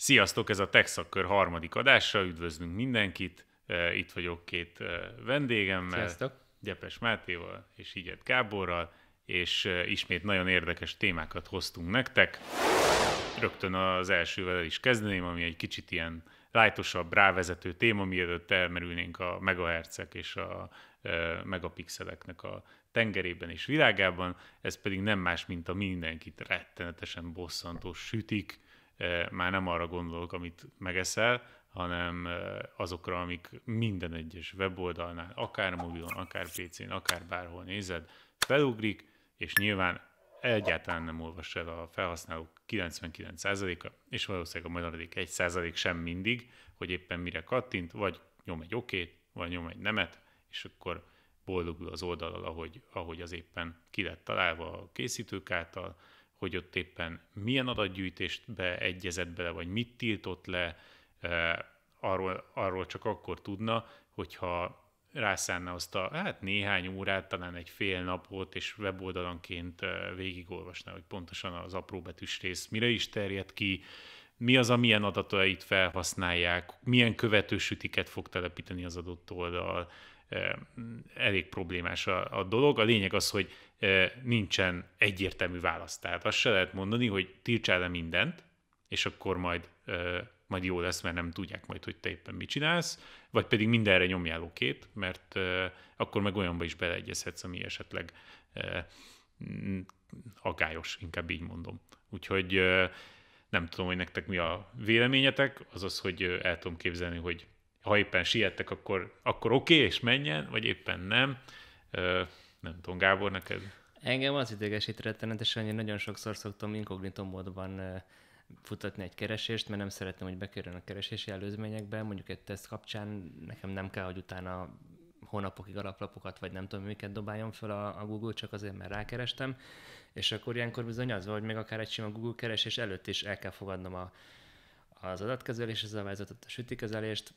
Sziasztok, ez a Texakör harmadik adása, üdvözlünk mindenkit. Itt vagyok két vendégemmel. Sziasztok. Gyepes Mátéval és Higyet Gáborral, és ismét nagyon érdekes témákat hoztunk nektek. Rögtön az elsővel is kezdeném, ami egy kicsit ilyen lájtosabb, rávezető téma, mielőtt elmerülnénk a megahercek és a megapixeleknek a tengerében és világában, ez pedig nem más, mint a mindenkit rettenetesen bosszantó sütik, már nem arra gondolok, amit megeszel, hanem azokra, amik minden egyes weboldalnál, akár mobilon, akár PC-n, akár bárhol nézed, felugrik, és nyilván egyáltalán nem olvas el a felhasználók 99%-a, és valószínűleg a maradék 1% sem mindig, hogy éppen mire kattint, vagy nyom egy okét, vagy nyom egy nemet, és akkor boldogul az oldalal, ahogy, ahogy az éppen ki lett találva a készítők által, hogy ott éppen milyen adatgyűjtést beegyezett bele, vagy mit tiltott le, eh, arról, arról csak akkor tudna, hogyha rászánna azt a hát néhány órát, talán egy fél napot, és weboldalanként eh, végigolvasná, hogy pontosan az betűs rész mire is terjed ki, mi az, amilyen adatait felhasználják, milyen követősütiket fog telepíteni az adott oldal, eh, elég problémás a, a dolog. A lényeg az, hogy nincsen egyértelmű válasz. Tehát azt se lehet mondani, hogy tiltsál le mindent, és akkor majd, majd jó lesz, mert nem tudják majd, hogy te éppen mit csinálsz, vagy pedig mindenre nyomjál okét, mert akkor meg olyanba is beleegyezhetsz, ami esetleg mm, agályos, inkább így mondom. Úgyhogy nem tudom, hogy nektek mi a véleményetek, azaz, hogy el tudom képzelni, hogy ha éppen siettek, akkor, akkor oké, okay, és menjen, vagy éppen nem nem tudom, Gábor, neked? Engem az idegesít rettenetesen, hogy én nagyon sokszor szoktam inkognitó módban futatni egy keresést, mert nem szeretném, hogy bekerüljön a keresési előzményekbe. Mondjuk egy teszt kapcsán nekem nem kell, hogy utána hónapokig alaplapokat, vagy nem tudom, miket dobáljon fel a, a Google, csak azért, mert rákerestem. És akkor ilyenkor bizony az van, hogy még akár egy sima Google keresés előtt is el kell fogadnom a, az adatkezelés, az a vezetett a sütikezelést,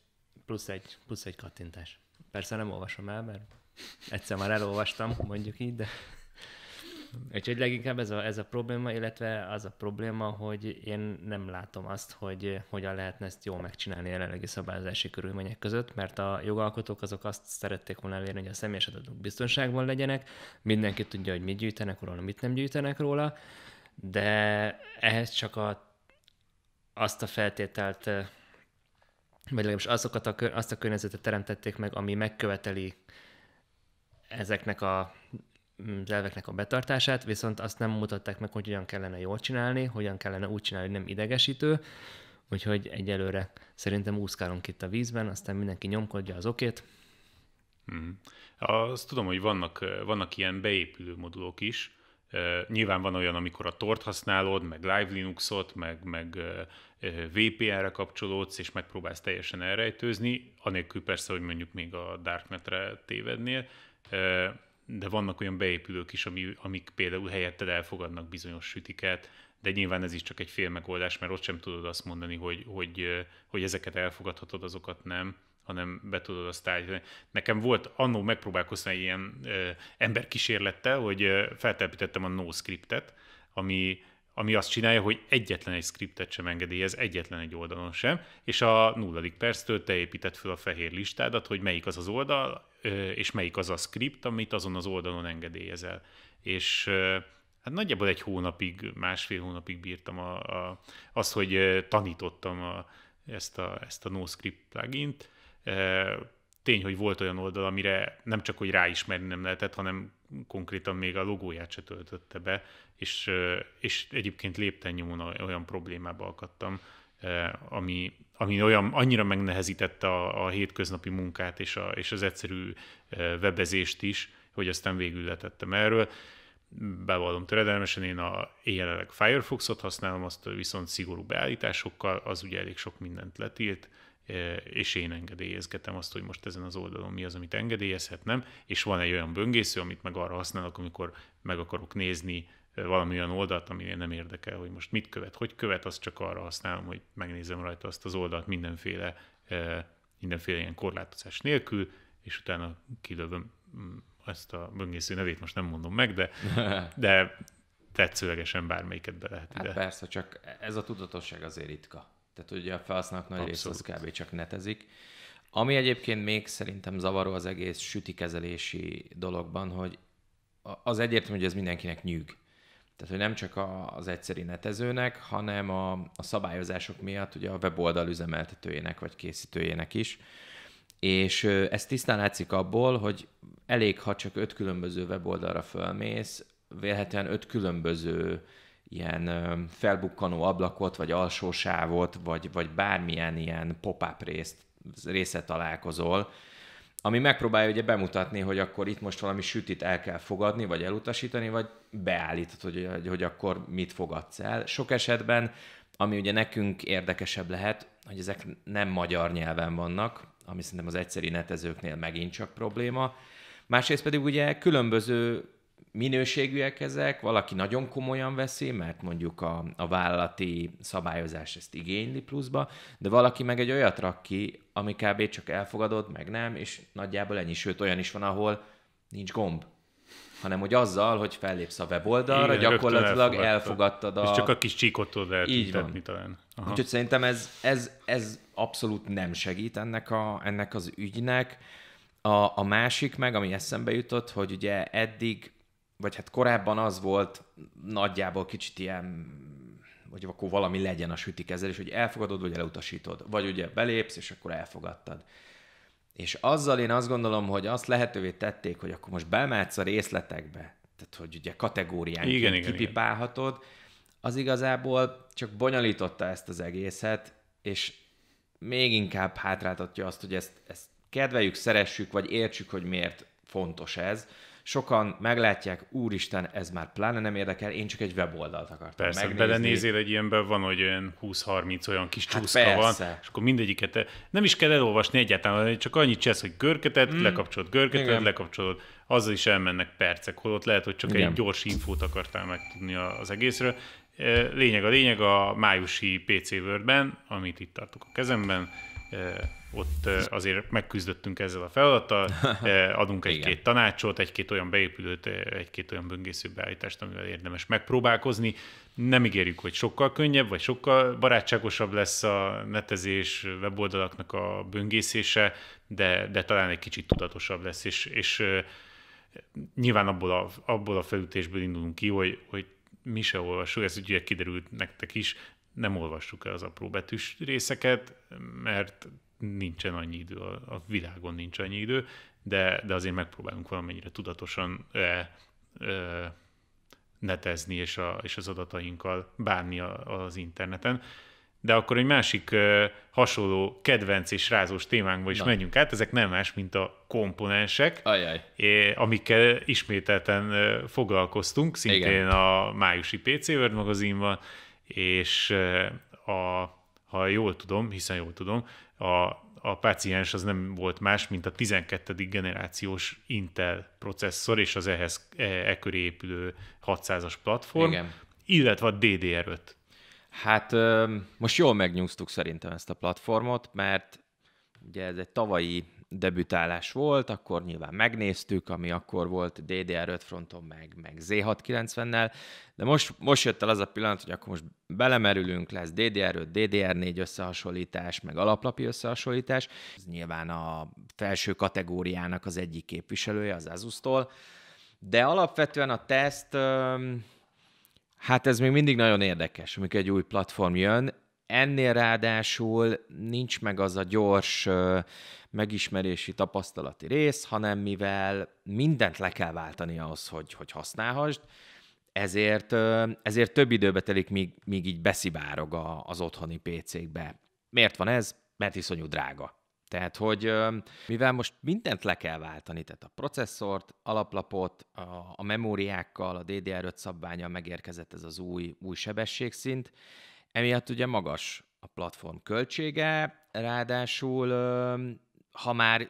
plusz egy, plusz egy kattintás. Persze nem olvasom el, mert Egyszer már elolvastam, mondjuk így, de... Úgyhogy leginkább ez a, ez a probléma, illetve az a probléma, hogy én nem látom azt, hogy hogyan lehetne ezt jól megcsinálni jelenlegi szabályozási körülmények között, mert a jogalkotók azok azt szerették volna elérni, hogy a személyes adatok biztonságban legyenek, mindenki tudja, hogy mit gyűjtenek róla, mit nem gyűjtenek róla, de ehhez csak a, azt a feltételt, vagy legalábbis azokat a, azt a környezetet teremtették meg, ami megköveteli ezeknek a mm, az elveknek a betartását, viszont azt nem mutatták meg, hogy hogyan kellene jól csinálni, hogyan kellene úgy csinálni, hogy nem idegesítő, úgyhogy egyelőre szerintem úszkálunk itt a vízben, aztán mindenki nyomkodja az okét. Mm. Azt tudom, hogy vannak, vannak ilyen beépülő modulok is, Nyilván van olyan, amikor a tort használod, meg Live Linuxot, meg, meg VPN-re kapcsolódsz, és megpróbálsz teljesen elrejtőzni, anélkül persze, hogy mondjuk még a Darknetre tévednél, de vannak olyan beépülők is, ami, amik például helyetted elfogadnak bizonyos sütiket, de nyilván ez is csak egy fél megoldás, mert ott sem tudod azt mondani, hogy, hogy, hogy ezeket elfogadhatod, azokat nem hanem be tudod azt állítani. Nekem volt, annó megpróbálkoztam egy ilyen ö, emberkísérlettel, hogy ö, feltelepítettem a no scriptet, ami, ami azt csinálja, hogy egyetlen egy scriptet sem engedélyez, egyetlen egy oldalon sem, és a nulladik perctől te építed fel a fehér listádat, hogy melyik az az oldal, és melyik az a script, amit azon az oldalon engedélyezel. És hát nagyjából egy hónapig, másfél hónapig bírtam a, a, azt, hogy tanítottam a, ezt, a, ezt a NoScript plugin-t. Tény, hogy volt olyan oldal, amire nem csak, hogy ráismerni nem lehetett, hanem konkrétan még a logóját se töltötte be, és, és egyébként lépten nyomon olyan problémába akadtam, ami ami olyan, annyira megnehezítette a, a hétköznapi munkát és, a, és az egyszerű webezést is, hogy aztán végül letettem erről. Bevallom töredelmesen, én a jelenleg Firefoxot használom, azt viszont szigorú beállításokkal, az ugye elég sok mindent letilt, és én engedélyezgetem azt, hogy most ezen az oldalon mi az, amit engedélyezhetnem, és van egy olyan böngésző, amit meg arra használok, amikor meg akarok nézni valami olyan oldalt, ami nem érdekel, hogy most mit követ, hogy követ, azt csak arra használom, hogy megnézem rajta azt az oldalt mindenféle, mindenféle ilyen korlátozás nélkül, és utána kilövöm mm, ezt a böngésző nevét most nem mondom meg, de, de tetszőlegesen bármelyiket be lehet hát ide. persze, csak ez a tudatosság azért ritka. Tehát ugye a felhasználók nagy része az kb. csak netezik. Ami egyébként még szerintem zavaró az egész sütikezelési dologban, hogy az egyértelmű, hogy ez mindenkinek nyűg. Tehát, hogy nem csak az egyszeri netezőnek, hanem a, a szabályozások miatt ugye a weboldal üzemeltetőjének vagy készítőjének is. És ez tisztán látszik abból, hogy elég, ha csak öt különböző weboldalra fölmész, vélhetően öt különböző ilyen felbukkanó ablakot, vagy alsó sávot, vagy, vagy bármilyen ilyen pop-up részt, része találkozol, ami megpróbálja ugye bemutatni, hogy akkor itt most valami sütit el kell fogadni, vagy elutasítani, vagy beállítod, hogy, hogy, hogy akkor mit fogadsz el. Sok esetben, ami ugye nekünk érdekesebb lehet, hogy ezek nem magyar nyelven vannak, ami szerintem az egyszerű netezőknél megint csak probléma. Másrészt pedig ugye különböző minőségűek ezek, valaki nagyon komolyan veszi, mert mondjuk a, a vállalati szabályozás ezt igényli pluszba, de valaki meg egy olyat rak ki, ami kb. csak elfogadod, meg nem, és nagyjából ennyi, sőt olyan is van, ahol nincs gomb, hanem hogy azzal, hogy fellépsz a weboldalra, Igen, gyakorlatilag elfogadtad a... És csak a kis csíkot tudod eltüntetni talán. Aha. Úgyhogy szerintem ez, ez, ez abszolút nem segít ennek, a, ennek az ügynek. A, a másik meg, ami eszembe jutott, hogy ugye eddig vagy hát korábban az volt nagyjából kicsit ilyen hogy akkor valami legyen a sütikezelés, hogy elfogadod, vagy elutasítod. Vagy ugye belépsz, és akkor elfogadtad. És azzal én azt gondolom, hogy azt lehetővé tették, hogy akkor most bemátsz a részletekbe, tehát hogy ugye kategóriánként igen, igen, kipipálhatod, az igazából csak bonyolította ezt az egészet, és még inkább hátráltatja azt, hogy ezt, ezt kedveljük, szeressük, vagy értsük, hogy miért fontos ez, Sokan meglátják, úristen, ez már pláne nem érdekel, én csak egy weboldalt akartam Persze, megnézni. belenézél egy ilyenben, van, hogy olyan 20-30 olyan kis hát csúszka persze. van, és akkor mindegyiket, nem is kell elolvasni egyáltalán, csak annyit csesz, hogy görketed, mm. lekapcsolod görketed, Igen. lekapcsolod, azzal is elmennek percek, holott lehet, hogy csak Igen. egy gyors infót akartál megtudni az egészről. Eh, lényeg a lényeg a májusi PC World-ben, amit itt tartok a kezemben, ott azért megküzdöttünk ezzel a feladattal, adunk egy-két tanácsot, egy-két olyan beépülőt, egy-két olyan böngésző beállítást, amivel érdemes megpróbálkozni. Nem ígérjük, hogy sokkal könnyebb, vagy sokkal barátságosabb lesz a netezés, weboldalaknak a böngészése, de, de talán egy kicsit tudatosabb lesz, és, és nyilván abból a, abból a felütésből indulunk ki, hogy, hogy mi se olvasó, ez ugye kiderült nektek is, nem olvassuk el az apró betűs részeket, mert nincsen annyi idő, a világon nincs annyi idő, de, de azért megpróbálunk valamennyire tudatosan e e, netezni és, a, és az adatainkkal bánni a, az interneten. De akkor egy másik e, hasonló kedvenc és rázós témánkba is Na. menjünk át, ezek nem más, mint a komponensek, Ajaj. É, amikkel ismételten foglalkoztunk, szintén Igen. a májusi PC World magazinban, és a, ha jól tudom, hiszen jól tudom, a, a páciens az nem volt más, mint a 12. generációs Intel processzor és az ehhez e, e köré épülő 600-as platform, Igen. illetve a DDR5. Hát most jól megnyúztuk szerintem ezt a platformot, mert ugye ez egy tavalyi debütálás volt, akkor nyilván megnéztük, ami akkor volt DDR5 fronton, meg, meg Z690-nel, de most, most jött el az a pillanat, hogy akkor most belemerülünk, lesz DDR5, DDR4 összehasonlítás, meg alaplapi összehasonlítás. Ez nyilván a felső kategóriának az egyik képviselője az Asus-tól, de alapvetően a teszt, hát ez még mindig nagyon érdekes, amikor egy új platform jön, Ennél ráadásul nincs meg az a gyors megismerési tapasztalati rész, hanem mivel mindent le kell váltani ahhoz, hogy, hogy használhassd, ezért, ezért több időbe telik, míg, míg így beszibárog az otthoni PC-kbe. Miért van ez? Mert iszonyú drága. Tehát, hogy mivel most mindent le kell váltani, tehát a processzort, alaplapot, a, a memóriákkal, a DDR5 szabványa megérkezett ez az új, új sebességszint, Emiatt ugye magas a platform költsége, ráadásul ha már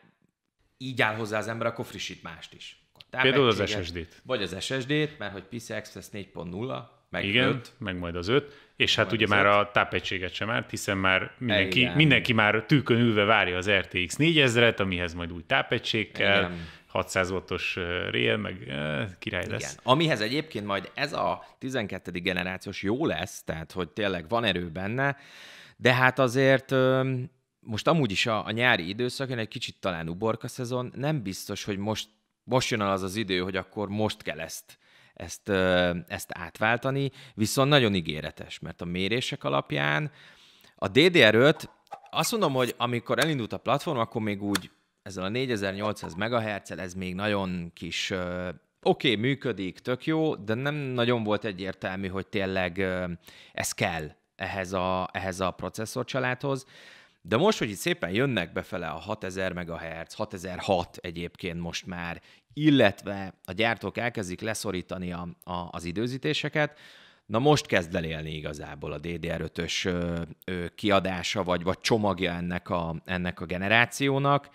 így áll hozzá az ember, akkor frissít mást is. Például az SSD-t. Vagy az SSD-t, mert hogy PCI Express 4.0, meg Igen, 5. meg majd az 5. És hát ugye már a tápegységet sem árt, hiszen már mindenki, mindenki már tűkön ülve várja az RTX 4000-et, amihez majd új tápegység kell, Igen. 600 wattos rél, meg eh, király lesz. Igen. Amihez egyébként majd ez a 12. generációs jó lesz, tehát hogy tényleg van erő benne, de hát azért most amúgy is a, a nyári én egy kicsit talán uborka szezon, nem biztos, hogy most, most jön az az idő, hogy akkor most kell ezt ezt, ezt átváltani, viszont nagyon ígéretes, mert a mérések alapján a DDR5, azt mondom, hogy amikor elindult a platform, akkor még úgy ezzel a 4800 mhz ez még nagyon kis, ö, oké, okay, működik, tök jó, de nem nagyon volt egyértelmű, hogy tényleg ö, ez kell ehhez a, ehhez a processzor családhoz. De most, hogy itt szépen jönnek befele a 6000 MHz, 6006 egyébként most már, illetve a gyártók elkezdik leszorítani a, a, az időzítéseket, na most kezd elélni igazából a DDR5-ös kiadása, vagy, vagy csomagja ennek a, ennek a generációnak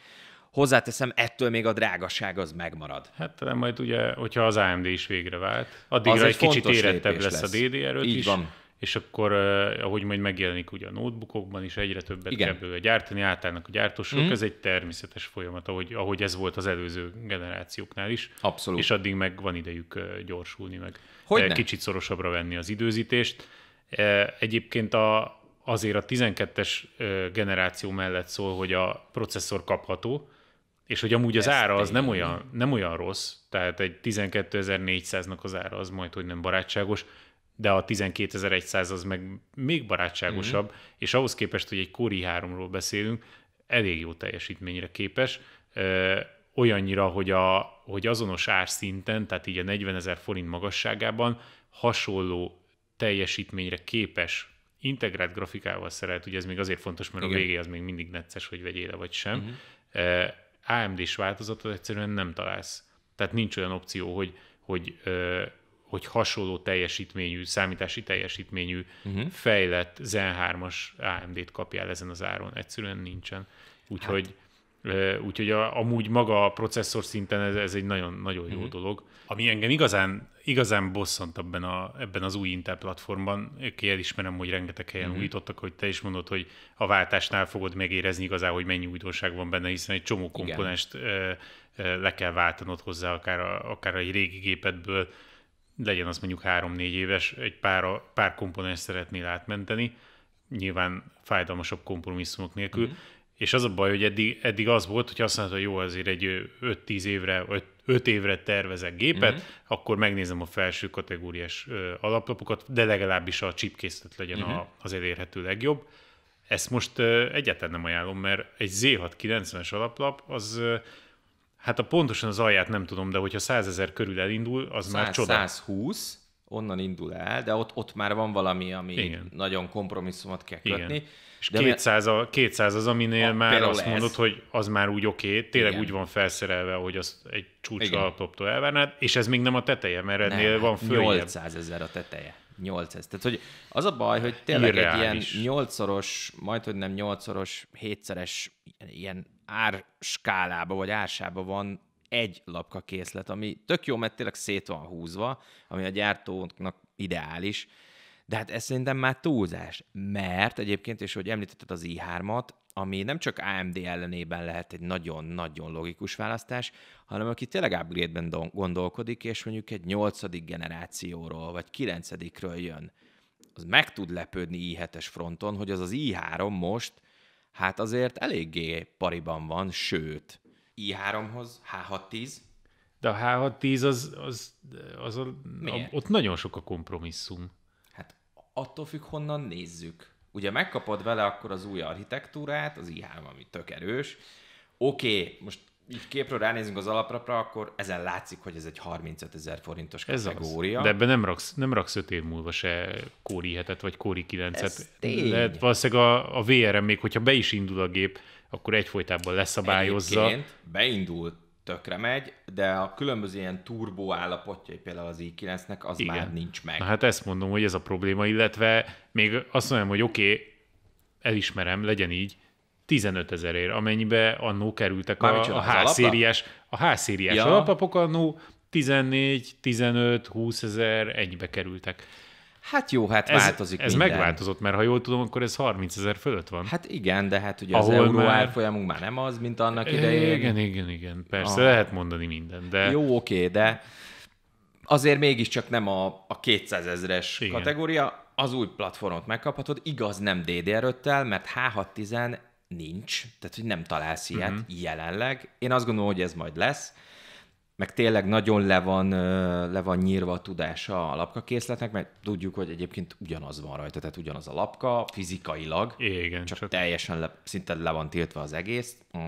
hozzáteszem, ettől még a drágaság az megmarad. Hát majd ugye, hogyha az AMD is végre vált, addigra az egy, egy kicsit érettebb lesz, lesz a DDR5 Így is. Van és akkor, ahogy majd megjelenik ugye a notebookokban is, egyre többet Igen. kell belőle gyártani, átállnak a gyártósok, mm. ez egy természetes folyamat, ahogy, ahogy ez volt az előző generációknál is. Abszolút. És addig meg van idejük gyorsulni, meg Hogyne? kicsit szorosabbra venni az időzítést. Egyébként a, azért a 12-es generáció mellett szól, hogy a processzor kapható, és hogy amúgy az Ez ára az nem olyan, nem olyan rossz, tehát egy 12.400-nak az ára az majd, hogy nem barátságos, de a 12.100 az meg még barátságosabb, mm-hmm. és ahhoz képest, hogy egy Kori 3-ról beszélünk, elég jó teljesítményre képes, ö, olyannyira, hogy, a, hogy azonos árszinten, tehát így a 40 ezer forint magasságában hasonló teljesítményre képes integrált grafikával szerelt, ugye ez még azért fontos, mert Igen. a végé az még mindig necces, hogy vegyél vagy sem, uh-huh. AMD-s változatot egyszerűen nem találsz. Tehát nincs olyan opció, hogy, hogy, hogy hasonló teljesítményű, számítási teljesítményű, uh-huh. fejlett Zen 3-as AMD-t kapjál ezen az áron. Egyszerűen nincsen. Úgyhogy... Hát Úgyhogy a, amúgy maga a processzor szinten ez, ez egy nagyon-nagyon jó mm dolog. Ami engem igazán, igazán bosszant ebben, a, ebben az új Intel platformban, ki elismerem, hogy rengeteg helyen mm újítottak, hogy te is mondod, hogy a váltásnál fogod megérezni igazán, hogy mennyi újdonság van benne, hiszen egy csomó komponest Igen. le kell váltanod hozzá, akár, a, akár egy régi gépedből, legyen az mondjuk három-négy éves, egy pár, pár komponens szeretnél átmenteni, nyilván fájdalmasabb kompromisszumok nélkül. mm és az a baj, hogy eddig, eddig az volt, hogy azt mondta, hogy jó, azért egy 5-10 évre, 5, 5 évre tervezek gépet, mm-hmm. akkor megnézem a felső kategóriás ö, alaplapokat, de legalábbis a chipkészlet legyen mm-hmm. a, mhm. az elérhető legjobb. Ezt most ö, egyáltalán nem ajánlom, mert egy Z690-es alaplap az ö, Hát a pontosan az alját nem tudom, de hogyha 100 ezer körül elindul, az 100, már csoda. 120, onnan indul el, de ott, ott már van valami, ami Igen. nagyon kompromisszumot kell kötni. Igen. És de 200, a, 200 az, aminél a, már azt ez. mondod, hogy az már úgy oké, okay, tényleg Igen. úgy van felszerelve, hogy az egy csúcs toptól elvárnád, és ez még nem a teteje, mert ennél hát van följebb. 800 ezer a teteje. 800. Tehát, hogy az a baj, hogy tényleg Irreális. egy ilyen 8-szoros, majd hogy nem 8-szoros, 7-szeres ilyen árskálába vagy ársába van egy lapka készlet, ami tök jó, mert tényleg szét van húzva, ami a gyártónak ideális, de hát ez szerintem már túlzás, mert egyébként, és hogy említetted az i3-at, ami nem csak AMD ellenében lehet egy nagyon-nagyon logikus választás, hanem aki tényleg upgrade gondolkodik, és mondjuk egy 8. generációról, vagy 9 jön, az meg tud lepődni i7-es fronton, hogy az az i3 most, hát azért eléggé pariban van, sőt, i3-hoz H610, de a H610 az, az, az a, a, ott nagyon sok a kompromisszum attól függ, honnan nézzük. Ugye megkapod vele akkor az új architektúrát, az IH, ami tök erős. Oké, okay, most így képről ránézünk az alapra, akkor ezen látszik, hogy ez egy 35 ezer forintos kategória. Ez az. De ebben nem raksz, nem raksz öt év múlva se Kóri hetet, vagy Kóri 9-et. De valószínűleg a, a VRM még, hogyha be is indul a gép, akkor egyfolytában leszabályozza. Egyébként beindult tökre megy, de a különböző ilyen turbó állapotjai például az i9-nek az Igen. már nincs meg. Na hát ezt mondom, hogy ez a probléma, illetve még azt mondom, hogy oké, okay, elismerem, legyen így, 15 ezerért, amennyibe annó kerültek a, a H-szériás, a H-szériás ja. annó 14, 15, 20 ezer ennyibe kerültek. Hát jó, hát ez, változik Ez minden. megváltozott, mert ha jól tudom, akkor ez 30 ezer fölött van. Hát igen, de hát ugye Ahol az euró már... árfolyamunk már nem az, mint annak idején. Igen, igen, igen, persze, ah. lehet mondani minden, de... Jó, oké, de azért mégiscsak nem a, a 200 ezres igen. kategória, az új platformot megkaphatod, igaz nem DDR5-tel, mert H610 nincs, tehát hogy nem találsz ilyet uh-huh. jelenleg. Én azt gondolom, hogy ez majd lesz meg tényleg nagyon le van, le van nyírva a tudása a lapkakészletnek, mert tudjuk, hogy egyébként ugyanaz van rajta, tehát ugyanaz a lapka fizikailag, Igen, csak, csak teljesen le, szinte le van tiltva az egész, mm,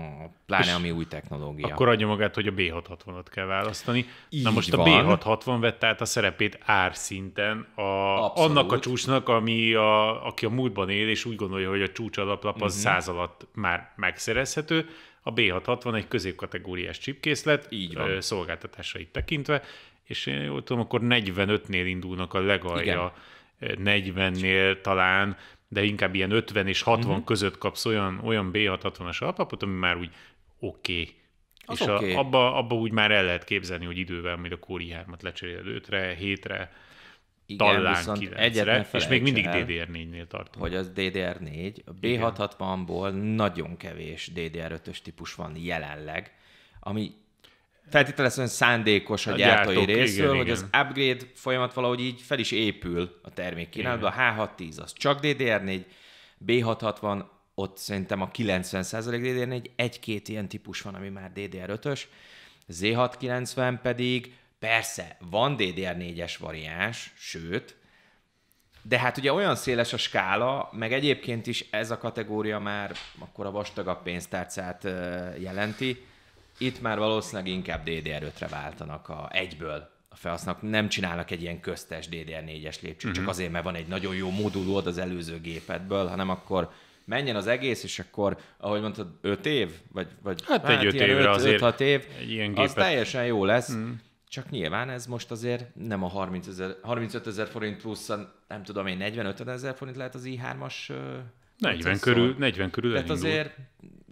pláne ami új technológia. Akkor adja magát, hogy a B660-ot kell választani. Így Na most van. a B660 vette át a szerepét árszinten a, Abszolút. annak a csúcsnak, ami a, aki a múltban él, és úgy gondolja, hogy a csúcs alaplap az uh-huh. száz alatt már megszerezhető, a B660 egy középkategóriás csipkészlet Így van. szolgáltatásait tekintve, és én jól tudom, akkor 45-nél indulnak a legalja, 40-nél talán, de inkább ilyen 50 és 60 uh-huh. Mhm. között kapsz olyan, olyan B660-as alapapot, ami már úgy oké. Okay. és okay. a, abba, abba úgy már el lehet képzelni, hogy idővel majd a Kóri 3-at lecseréled 5-re, 7-re, igen, Talán viszont re és még mindig DDR4-nél tartunk. Hogy az DDR4, a B660-ból nagyon kevés DDR5-ös típus van jelenleg, ami feltételezően szándékos a, a gyártói gyártók, részről, igen, hogy igen. az upgrade folyamat valahogy így fel is épül a termék kínálatban. A H610 az csak DDR4, B660 ott szerintem a 90% DDR4, egy-két ilyen típus van, ami már DDR5-ös, Z690 pedig Persze, van DDR4-es variáns, sőt, de hát ugye olyan széles a skála, meg egyébként is ez a kategória már akkor a vastagabb pénztárcát jelenti. Itt már valószínűleg inkább DDR5-re váltanak a, egyből a felhasználók. Nem csinálnak egy ilyen köztes DDR4-es lépcsőt, uh-huh. csak mhm. azért, mert van egy nagyon jó modulod az előző gépedből, hanem akkor menjen az egész, és akkor, ahogy mondtad, 5 év? Vagy, vagy, hát, hát egy 5 évre öt, azért. 5-6 év, egy ilyen gépet. az teljesen jó lesz. Uh-huh csak nyilván ez most azért nem a 30 ezer, 35 ezer forint plusz, nem tudom én, 45 ezer forint lehet az i3-as 40 szor. körül, 40 körül Tehát azért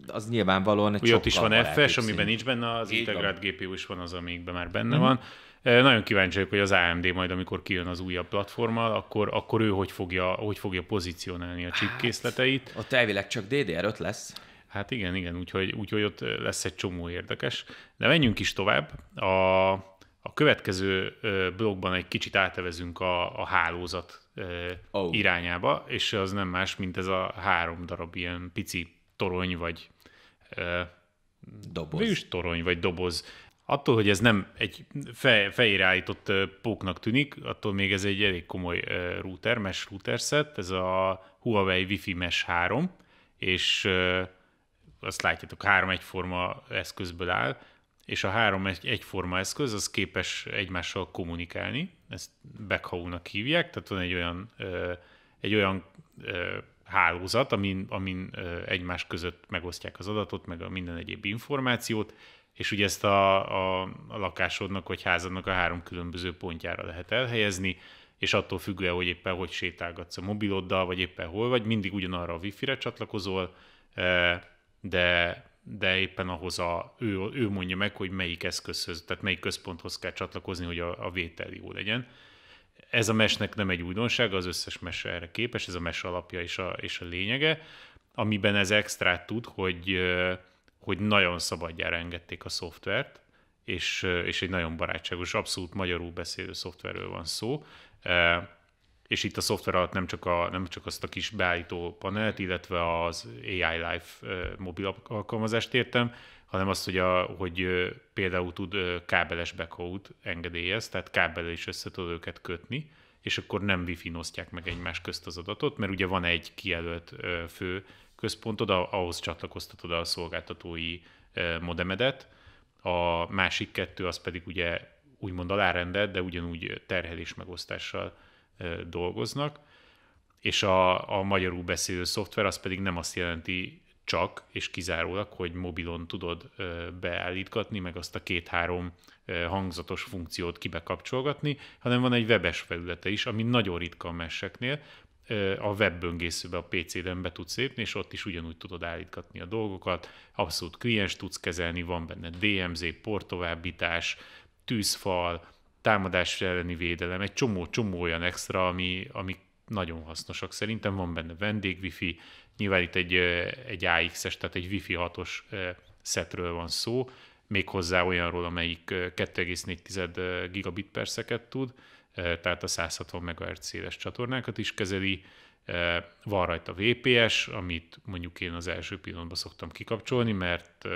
az nyilvánvalóan egy Ott is van FS, amiben nincs benne, az Így integrált van. GPU is van az, amikben már benne mm. van. Nagyon kíváncsi vagyok, hogy az AMD majd, amikor kijön az újabb platformmal, akkor, akkor ő hogy fogja, hogy fogja pozícionálni a chipkészleteit. Hát, ott elvileg csak DDR5 er lesz. Hát igen, igen, úgyhogy, úgyhogy ott lesz egy csomó érdekes. De menjünk is tovább. A, a következő blogban egy kicsit átevezünk a, a hálózat oh. irányába, és az nem más, mint ez a három darab ilyen pici torony, vagy doboz. Vős torony, vagy doboz. Attól, hogy ez nem egy fej, fejére állított póknak tűnik, attól még ez egy elég komoly router, mesh router set, ez a Huawei Wi-Fi Mesh 3, és azt látjátok, három egyforma eszközből áll, és a három egy, egyforma eszköz, az képes egymással kommunikálni, ezt backhaul-nak hívják, tehát van egy olyan, ö, egy olyan ö, hálózat, amin, amin ö, egymás között megosztják az adatot, meg a minden egyéb információt, és ugye ezt a, a, a lakásodnak vagy házadnak a három különböző pontjára lehet elhelyezni, és attól függően, hogy éppen hogy sétálgatsz a mobiloddal, vagy éppen hol vagy, mindig ugyanarra a wifi-re csatlakozol, de de éppen ahhoz a, ő, ő mondja meg, hogy melyik eszközhöz, tehát melyik központhoz kell csatlakozni, hogy a, a vétel jó legyen. Ez a mesnek nem egy újdonság, az összes mes erre képes, ez a mes alapja és a, és a lényege, amiben ez extra tud, hogy, hogy nagyon szabadjára engedték a szoftvert, és, és egy nagyon barátságos, abszolút magyarul beszélő szoftverről van szó és itt a szoftver alatt nem csak, a, nem csak azt a kis beállító panelt, illetve az AI Life mobil alkalmazást értem, hanem azt, hogy, a, hogy például tud kábeles backhaul engedélyez, tehát kábel is össze tud őket kötni, és akkor nem wifi osztják meg egymás közt az adatot, mert ugye van egy kijelölt fő központod, ahhoz csatlakoztatod a szolgáltatói modemedet, a másik kettő az pedig ugye úgymond alárendelt, de ugyanúgy terhelés megosztással dolgoznak, és a, a magyarul beszélő szoftver az pedig nem azt jelenti csak és kizárólag, hogy mobilon tudod beállítgatni, meg azt a két-három hangzatos funkciót kibekapcsolgatni, hanem van egy webes felülete is, ami nagyon ritka a meseknél, a webböngészőbe, a PC-den be tudsz lépni, és ott is ugyanúgy tudod állítgatni a dolgokat, abszolút kliens tudsz kezelni, van benne DMZ, portovábbítás, tűzfal, támadás elleni védelem, egy csomó-csomó olyan extra, ami, ami nagyon hasznosak. Szerintem van benne vendég wifi, nyilván itt egy, egy AX-es, tehát egy wifi 6-os szetről van szó, méghozzá olyanról, amelyik 2,4 gigabit per tud, tehát a 160 MHz széles csatornákat is kezeli, van rajta VPS, amit mondjuk én az első pillanatban szoktam kikapcsolni, mert,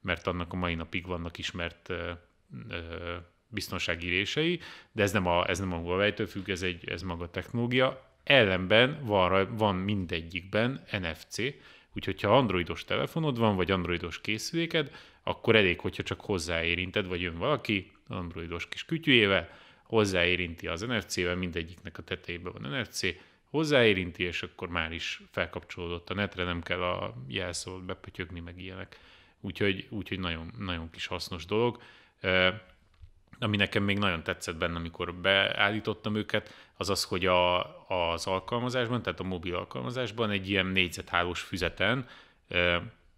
mert annak a mai napig vannak ismert biztonsági rései, de ez nem a, ez nem a Huawei-től függ, ez, egy, ez maga a technológia. Ellenben van, van mindegyikben NFC, úgyhogy ha androidos telefonod van, vagy androidos készüléked, akkor elég, hogyha csak hozzáérinted, vagy jön valaki androidos kis kütyűjével, hozzáérinti az NFC-vel, mindegyiknek a tetejében van NFC, hozzáérinti, és akkor már is felkapcsolódott a netre, nem kell a jelszót bepötyögni, meg ilyenek. Úgyhogy, úgyhogy nagyon, nagyon kis hasznos dolog ami nekem még nagyon tetszett benne, amikor beállítottam őket, az az, hogy a, az alkalmazásban, tehát a mobil alkalmazásban egy ilyen négyzethálós füzeten,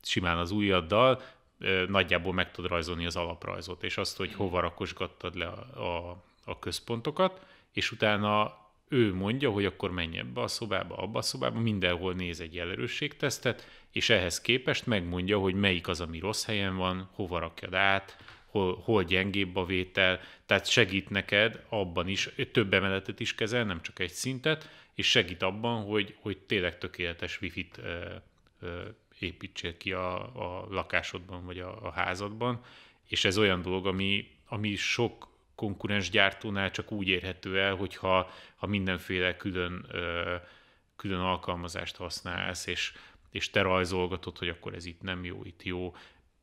simán az ujjaddal, nagyjából meg tud rajzolni az alaprajzot, és azt, hogy hova rakosgattad le a, a, a központokat, és utána ő mondja, hogy akkor menj ebbe a szobába, abba a szobába, mindenhol néz egy jelölősségtesztet, és ehhez képest megmondja, hogy melyik az, ami rossz helyen van, hova rakjad át, hol, hol gyengébb a vétel, tehát segít neked abban is, több emeletet is kezel, nem csak egy szintet, és segít abban, hogy, hogy tényleg tökéletes wifi-t ö, ö, építsél ki a, a lakásodban vagy a, a házadban, és ez olyan dolog, ami, ami sok konkurens gyártónál csak úgy érhető el, hogyha ha mindenféle külön, ö, külön alkalmazást használsz, és, és te rajzolgatod, hogy akkor ez itt nem jó, itt jó,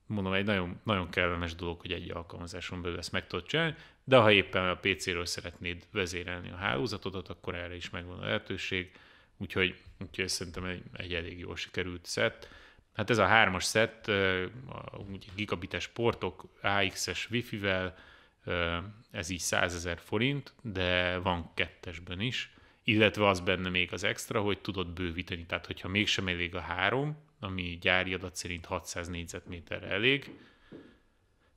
mondom, egy nagyon, nagyon kellemes dolog, hogy egy alkalmazáson belül ezt meg tudod csinálni, de ha éppen a PC-ről szeretnéd vezérelni a hálózatodat, akkor erre is megvan a lehetőség, úgyhogy, úgyhogy szerintem egy, egy elég jól sikerült szett. Hát ez a hármas szett, úgy gigabites portok, AX-es wifi-vel, ez így 100 ezer forint, de van kettesben is, illetve az benne még az extra, hogy tudod bővíteni, tehát hogyha mégsem elég a három, ami gyári adat szerint 600 négyzetméterre elég,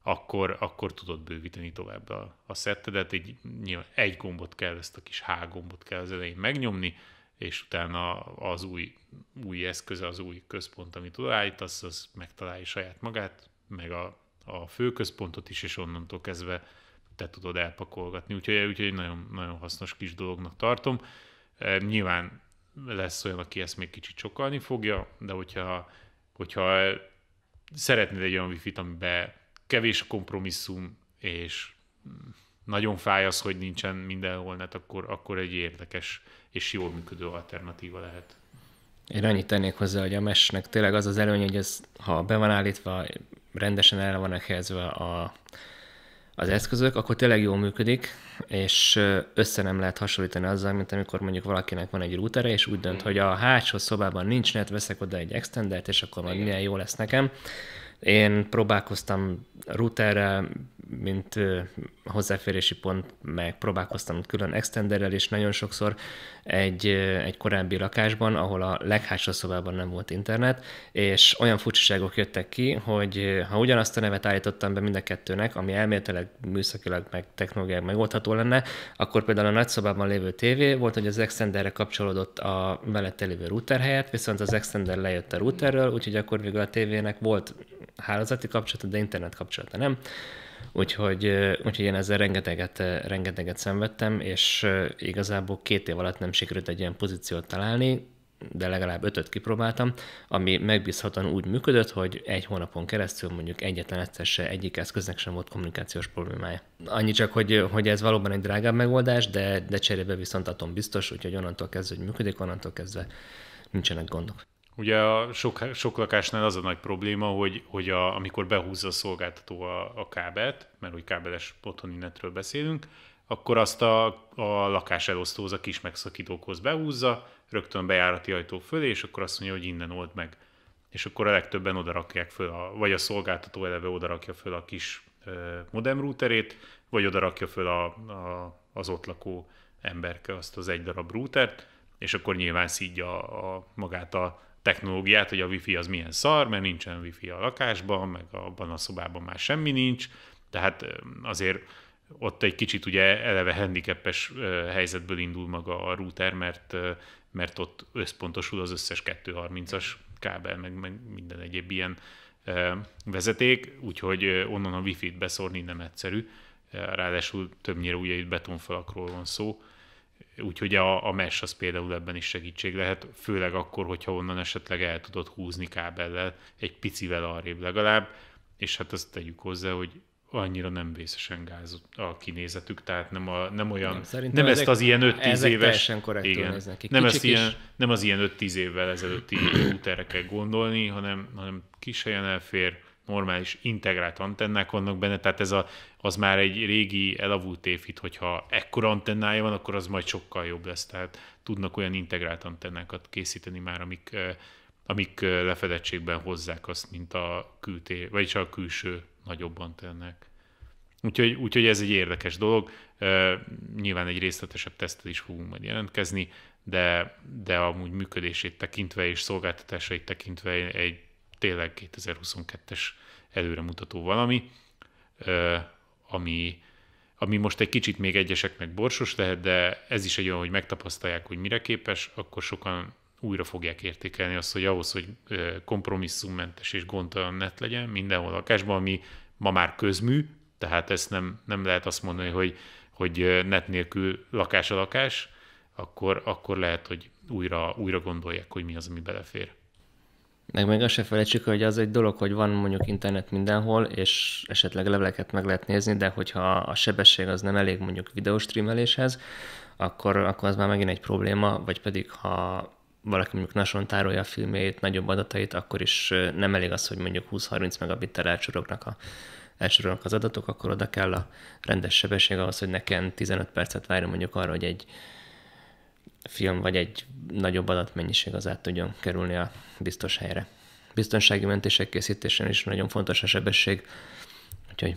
akkor, akkor tudod bővíteni tovább a, a szettedet. Egy, nyilván egy gombot kell, ezt a kis H gombot kell az elején megnyomni, és utána az új, új eszköze, az új központ, amit odaállítasz, az megtalálja saját magát, meg a, a fő központot is, és onnantól kezdve te tudod elpakolgatni. Úgyhogy, úgyhogy nagyon, nagyon hasznos kis dolognak tartom. Nyilván lesz olyan, aki ezt még kicsit sokalni fogja, de hogyha, hogyha szeretnéd egy olyan wifi-t, amiben kevés kompromisszum, és nagyon fáj az, hogy nincsen mindenhol net, akkor, akkor egy érdekes és jól működő alternatíva lehet. Én annyit tennék hozzá, hogy a mesnek tényleg az az előny, hogy ez, ha be van állítva, rendesen el van helyezve a az eszközök, akkor tényleg jól működik, és össze nem lehet hasonlítani azzal, mint amikor mondjuk valakinek van egy rútere, és úgy dönt, hogy a hátsó szobában nincs net, veszek oda egy extendert, és akkor majd milyen jó lesz nekem. Én próbálkoztam routerrel, mint hozzáférési pont, meg próbálkoztam külön extenderrel, és nagyon sokszor egy, egy korábbi lakásban, ahol a leghátsó szobában nem volt internet, és olyan furcsaságok jöttek ki, hogy ha ugyanazt a nevet állítottam be mind a kettőnek, ami elméletileg műszakilag meg technológiai megoldható lenne, akkor például a nagyszobában lévő tévé volt, hogy az extenderre kapcsolódott a mellette lévő router helyett, viszont az extender lejött a routerről, úgyhogy akkor végül a tévének volt hálózati kapcsolata, de internet kapcsolata nem. Úgyhogy, úgyhogy én ezzel rengeteget, rengeteget szenvedtem, és igazából két év alatt nem sikerült egy ilyen pozíciót találni, de legalább ötöt kipróbáltam, ami megbízhatóan úgy működött, hogy egy hónapon keresztül mondjuk egyetlen egyszer se egyik eszköznek sem volt kommunikációs problémája. Annyi csak, hogy, hogy ez valóban egy drágább megoldás, de, de cserébe viszont atom biztos, úgyhogy onnantól kezdve, hogy működik, onnantól kezdve nincsenek gondok. Ugye a sok, sok lakásnál az a nagy probléma, hogy, hogy a, amikor behúzza a szolgáltató a, a kábelt, mert hogy kábeles otthoni netről beszélünk, akkor azt a, a lakás elosztóhoz, a kis megszakítókhoz behúzza, rögtön bejárati ajtó fölé, és akkor azt mondja, hogy innen old meg. És akkor a legtöbben oda rakják föl, a, vagy a szolgáltató eleve oda rakja föl a kis ö, modem routerét, vagy oda rakja föl a, a, az ott lakó emberke azt az egy darab routert, és akkor nyilván szídja a, a, magát a technológiát, hogy a wifi az milyen szar, mert nincsen wifi a lakásban, meg abban a szobában már semmi nincs, tehát azért ott egy kicsit ugye eleve handicapes helyzetből indul maga a router, mert, mert ott összpontosul az összes 230-as kábel, meg, meg minden egyéb ilyen vezeték, úgyhogy onnan a wifi-t beszórni nem egyszerű. Ráadásul többnyire ugye itt betonfalakról van szó, Úgyhogy a, a mes az például ebben is segítség lehet, főleg akkor, hogyha onnan esetleg el tudod húzni kábellel egy picivel arrébb legalább, és hát azt tegyük hozzá, hogy annyira nem vészesen gáz a kinézetük, tehát nem, a, nem olyan, nem, Szerintem nem ezek, ezt az ilyen 5-10 éves, igen, nem, ezt ilyen, nem az ilyen 5-10 évvel ezelőtti úterre kell gondolni, hanem, hanem kis helyen elfér, normális integrált antennák vannak benne, tehát ez a, az már egy régi elavult évhit, hogyha ekkora antennája van, akkor az majd sokkal jobb lesz, tehát tudnak olyan integrált antennákat készíteni már, amik, amik lefedettségben hozzák azt, mint a külté, vagy csak a külső nagyobb antennák. Úgyhogy, úgyhogy ez egy érdekes dolog. Nyilván egy részletesebb tesztet is fogunk majd jelentkezni, de, de amúgy működését tekintve és szolgáltatásait tekintve egy tényleg 2022-es előremutató valami, ami, ami most egy kicsit még egyeseknek borsos lehet, de ez is egy olyan, hogy megtapasztalják, hogy mire képes, akkor sokan újra fogják értékelni azt, hogy ahhoz, hogy kompromisszummentes és gondtalan net legyen mindenhol a lakásban, ami ma már közmű, tehát ezt nem, nem lehet azt mondani, hogy, hogy net nélkül lakás a lakás, akkor, akkor lehet, hogy újra, újra gondolják, hogy mi az, ami belefér. Meg még azt se felejtsük, hogy az egy dolog, hogy van mondjuk internet mindenhol, és esetleg leveleket meg lehet nézni, de hogyha a sebesség az nem elég mondjuk videóstreameléshez, akkor, akkor az már megint egy probléma, vagy pedig ha valaki mondjuk nason tárolja a filmjét, nagyobb adatait, akkor is nem elég az, hogy mondjuk 20-30 megabittel elcsorognak a elsorolnak az adatok, akkor oda kell a rendes sebesség ahhoz, hogy nekem 15 percet várjon mondjuk arra, hogy egy film vagy egy nagyobb adatmennyiség az át tudjon kerülni a biztos helyre. Biztonsági mentések készítésén is nagyon fontos a sebesség, úgyhogy...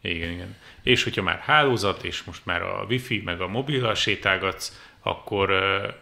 Igen, igen. És hogyha már hálózat, és most már a wifi, meg a mobil sétálgatsz, akkor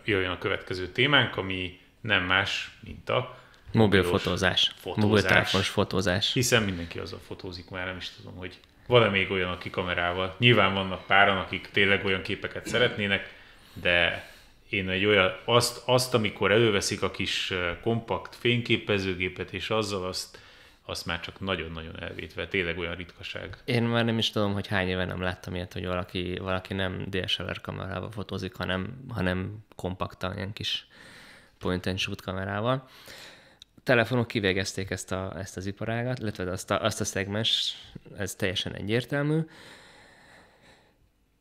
jöjjön a következő témánk, ami nem más, mint a Mobil fotózás. fotózás. Mobiltelefonos fotózás. Hiszen mindenki azzal fotózik, már nem is tudom, hogy van-e még olyan, aki kamerával. Nyilván vannak páran, akik tényleg olyan képeket szeretnének, de én egy olyan, azt, azt amikor előveszik a kis kompakt fényképezőgépet, és azzal azt, azt már csak nagyon-nagyon elvétve, tényleg olyan ritkaság. Én már nem is tudom, hogy hány éve nem láttam ilyet, hogy valaki, valaki nem DSLR kamerával fotózik, hanem, hanem kompaktan, ilyen kis point and shoot kamerával. A telefonok kivégezték ezt, a, ezt az iparágat, illetve azt a, azt a szegmens, ez teljesen egyértelmű.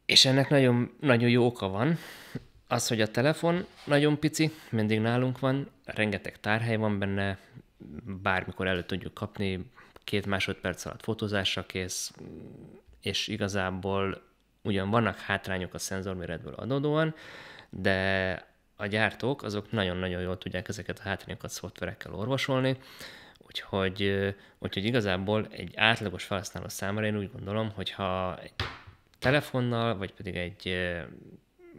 És ennek nagyon, nagyon jó oka van, az, hogy a telefon nagyon pici, mindig nálunk van, rengeteg tárhely van benne, bármikor elő tudjuk kapni, két másodperc alatt fotózásra kész, és igazából ugyan vannak hátrányok a szenzorméretből adódóan, de a gyártók azok nagyon-nagyon jól tudják ezeket a hátrányokat szoftverekkel orvosolni, úgyhogy, úgyhogy igazából egy átlagos felhasználó számára én úgy gondolom, hogy ha egy telefonnal, vagy pedig egy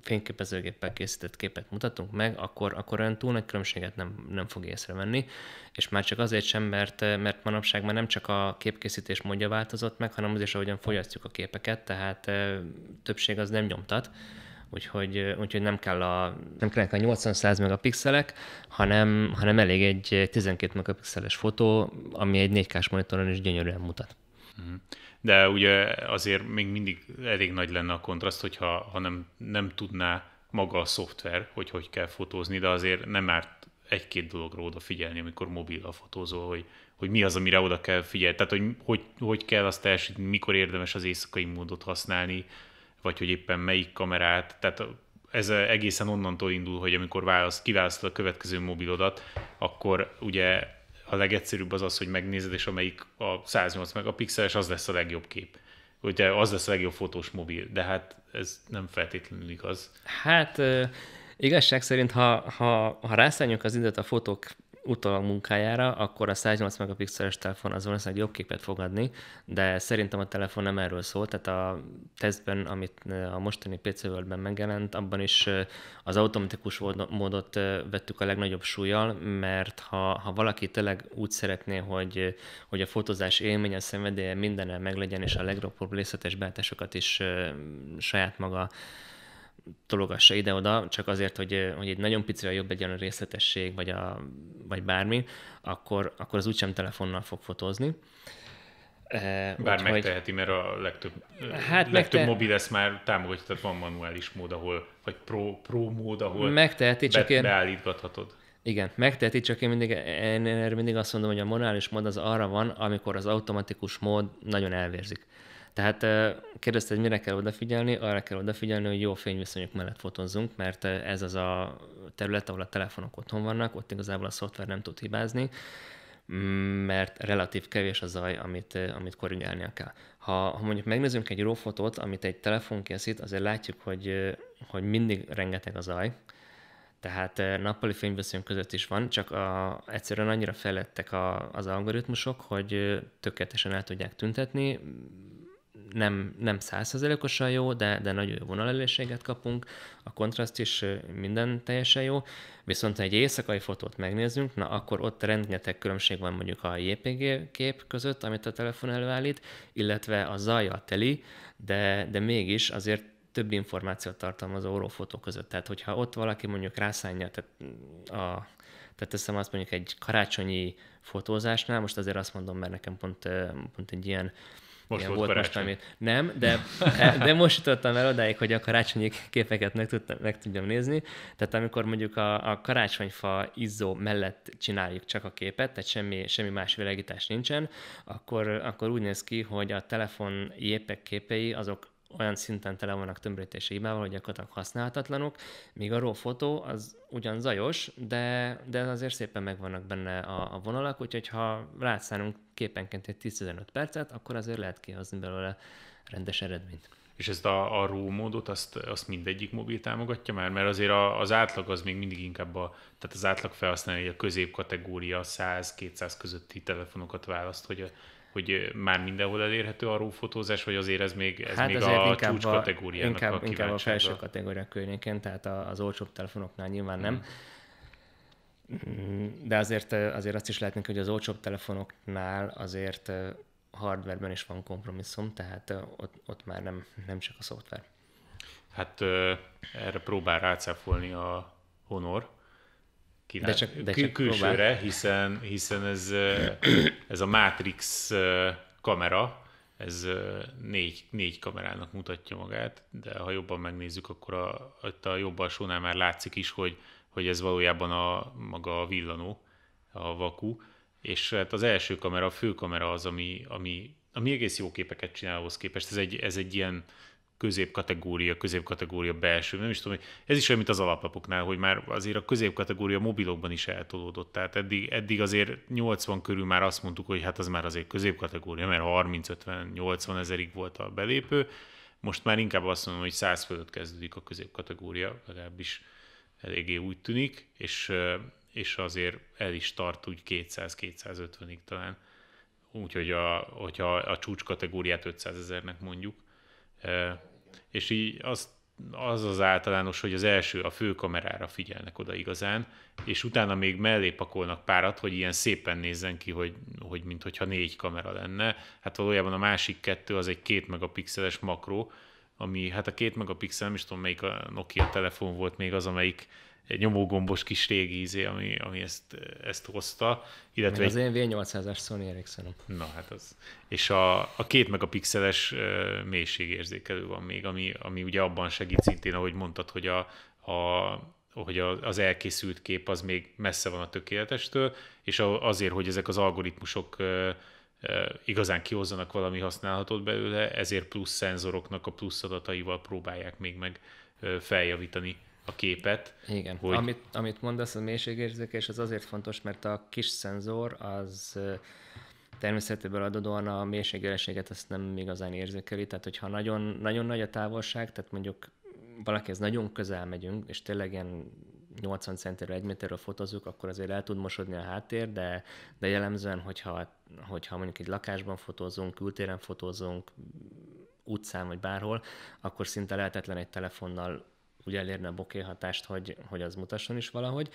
fényképezőgéppel készített képet mutatunk meg, akkor, akkor olyan túl nagy különbséget nem, nem fog észrevenni, és már csak azért sem, mert, mert manapság már nem csak a képkészítés módja változott meg, hanem az is, ahogyan fogyasztjuk a képeket, tehát többség az nem nyomtat, úgyhogy, úgyhogy nem, kell a, nem kell a 80-100 megapixelek, hanem, hanem elég egy 12 megapixeles fotó, ami egy 4K-s monitoron is gyönyörűen mutat. Mm-hmm de ugye azért még mindig elég nagy lenne a kontraszt, hogyha ha nem, nem tudná maga a szoftver, hogy hogy kell fotózni, de azért nem árt egy-két dologra odafigyelni, amikor mobil a fotózol, hogy, hogy mi az, amire oda kell figyelni, tehát hogy, hogy, hogy kell azt elsütni, mikor érdemes az éjszakai módot használni, vagy hogy éppen melyik kamerát, tehát ez egészen onnantól indul, hogy amikor választ, kiválasztod a következő mobilodat, akkor ugye a legegyszerűbb az az, hogy megnézed, és amelyik a 108 megapixeles, az lesz a legjobb kép. Ugye az lesz a legjobb fotós mobil, de hát ez nem feltétlenül igaz. Hát igazság szerint, ha, ha, ha rászálljuk az időt a fotók a munkájára, akkor a 108 megapixeles telefon az valószínűleg jobb képet fog adni, de szerintem a telefon nem erről szól, tehát a tesztben, amit a mostani PC World-ben megjelent, abban is az automatikus módot vettük a legnagyobb súlyjal, mert ha, ha valaki tényleg úgy szeretné, hogy, hogy a fotózás élmény, a szenvedélye mindennel meglegyen, és a legjobb részletes beállításokat is saját maga tologassa ide-oda, csak azért, hogy, hogy egy nagyon picire jobb legyen a részletesség, vagy, a, vagy bármi, akkor, akkor az úgysem telefonnal fog fotózni. Bár Úgyhogy... megteheti, mert a legtöbb, hát legtöbb megte... mobil ezt már támogatja, tehát van manuális mód, ahol, vagy pro, pro mód, ahol megteheti, be, csak én... beállítgathatod. Igen, megteheti, csak én mindig, én mindig azt mondom, hogy a manuális mód az arra van, amikor az automatikus mód nagyon elvérzik. Tehát kérdezted, hogy mire kell odafigyelni? Arra kell odafigyelni, hogy jó fényviszonyok mellett fotózzunk, mert ez az a terület, ahol a telefonok otthon vannak, ott igazából a szoftver nem tud hibázni, mm, mert relatív kevés a zaj, amit, amit korrigálnia kell. Ha, ha mondjuk megnézzünk egy RAW fotót, amit egy telefon készít, azért látjuk, hogy, hogy mindig rengeteg a zaj, tehát nappali fényviszonyok között is van, csak a, egyszerűen annyira fejlettek a, az algoritmusok, hogy tökéletesen el tudják tüntetni, nem, nem százszerzelékosan jó, de, de nagyon jó vonalelőséget kapunk, a kontraszt is minden teljesen jó, viszont ha egy éjszakai fotót megnézzünk, na akkor ott rengeteg különbség van mondjuk a JPG kép között, amit a telefon előállít, illetve a zaja teli, de, de mégis azért több információt tartalmaz tartalmazó fotó között. Tehát, hogyha ott valaki mondjuk rászállja, tehát mm, a, tehát teszem azt mondjuk egy karácsonyi fotózásnál, most azért azt mondom, mert nekem pont, pont egy ilyen most Igen, volt, karácsony. most amit. Nem, de, de most jutottam el odáig, hogy a karácsonyi képeket meg, tudtam, meg tudjam nézni. Tehát amikor mondjuk a, a karácsonyfa izzó mellett csináljuk csak a képet, tehát semmi, semmi más világítás nincsen, akkor, akkor úgy néz ki, hogy a telefon jépek képei azok olyan szinten tele vannak tömrítési hibával, hogy gyakorlatilag használhatatlanok, míg a RAW fotó az ugyan zajos, de, de azért szépen megvannak benne a, a vonalak, úgyhogy ha rátszánunk képenként egy 10-15 percet, akkor azért lehet kihozni belőle rendes eredményt. És ezt a, a RAW módot, azt, azt mindegyik mobil támogatja már? Mert azért a, az átlag az még mindig inkább a, tehát az átlag felhasználó, hogy a középkategória 100-200 közötti telefonokat választ, hogy a, hogy már mindenhol elérhető a rófotózás, vagy azért ez még, ez hát még a csúcs a, kategóriának inkább, a inkább a felső kategória környéken, tehát az olcsóbb telefonoknál nyilván nem. Hmm. Mm, de azért, azért azt is látni, hogy az olcsóbb telefonoknál azért hardwareben is van kompromisszum, tehát ott, ott már nem, nem csak a szoftver. Hát erre próbál rácáfolni a Honor, kínál, de csak, de csak külsőre, próbál. hiszen, hiszen ez, ez a Matrix kamera, ez négy, négy kamerának mutatja magát, de ha jobban megnézzük, akkor a, ott a jobb alsónál már látszik is, hogy, hogy ez valójában a maga a villanó, a vakú, és hát az első kamera, a fő kamera az, ami, ami, ami egész jó képeket csinál ahhoz képest. Ez egy, ez egy ilyen középkategória, középkategória belső, nem is tudom, hogy ez is olyan, mint az alaplapoknál, hogy már azért a középkategória mobilokban is eltolódott. Tehát eddig, eddig azért 80 körül már azt mondtuk, hogy hát az már azért középkategória, mert 30-50-80 ezerig volt a belépő. Most már inkább azt mondom, hogy 100 fölött kezdődik a középkategória, legalábbis eléggé úgy tűnik, és, és azért el is tart úgy 200-250-ig talán. Úgyhogy a, hogyha a csúcs kategóriát 500 ezernek mondjuk, eh, és így az az az általános, hogy az első a főkamerára figyelnek oda igazán, és utána még mellé pakolnak párat, hogy ilyen szépen nézzen ki, hogy, hogy mintha négy kamera lenne. Hát valójában a másik kettő az egy két megapixeles makró, ami hát a két megapixel, nem is tudom melyik a Nokia telefon volt még az, amelyik egy nyomógombos kis régi izé, ami, ami ezt, ezt hozta. Illetve az én V800-as Sony ericsson Na hát az. És a, a két megapixeles mélységérzékelő van még, ami, ami ugye abban segít szintén, ahogy mondtad, hogy, a, a, hogy a, az elkészült kép az még messze van a tökéletestől, és azért, hogy ezek az algoritmusok igazán kihozzanak valami használhatót belőle, ezért plusz szenzoroknak a plusz adataival próbálják még meg feljavítani a képet. Igen, hogy... amit, amit mondasz, a mélységérzékelés az azért fontos, mert a kis szenzor az természetéből adódóan a mélységjelenséget ezt nem igazán érzékeli, tehát hogyha nagyon, nagyon nagy a távolság, tehát mondjuk valakihez nagyon közel megyünk, és tényleg ilyen 80 centről, 1 méterről fotozzuk, akkor azért el tud mosodni a háttér, de, de jellemzően, hogyha, hogyha mondjuk egy lakásban fotózunk, kültéren fotózunk, utcán vagy bárhol, akkor szinte lehetetlen egy telefonnal úgy elérne a bokeh hatást, hogy, hogy az mutasson is valahogy.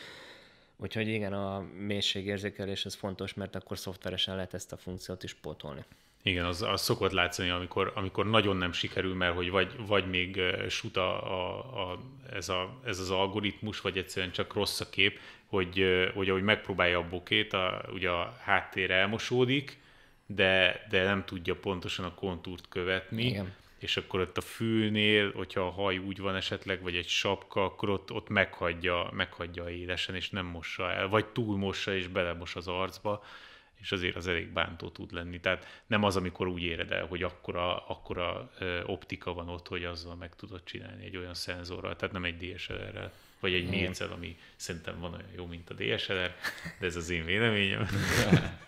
Úgyhogy igen, a mélységérzékelés ez fontos, mert akkor szoftveresen lehet ezt a funkciót is pótolni. Igen, az, az szokott látszani, amikor, amikor nagyon nem sikerül, mert hogy vagy, vagy még suta a, a, a, ez, a, ez az algoritmus, vagy egyszerűen csak rossz a kép, hogy, hogy ahogy megpróbálja a bokét, a, ugye a háttér elmosódik, de, de nem tudja pontosan a kontúrt követni. Igen és akkor ott a fülnél, hogyha a haj úgy van esetleg, vagy egy sapka, akkor ott, ott meghagyja, meghagyja élesen, és nem mossa el, vagy túlmossa, és belemos az arcba, és azért az elég bántó tud lenni. Tehát nem az, amikor úgy éred el, hogy akkora, akkora optika van ott, hogy azzal meg tudod csinálni egy olyan szenzorral, tehát nem egy DSLR-rel vagy egy mércel, ami szerintem van olyan jó, mint a DSLR, de ez az én véleményem.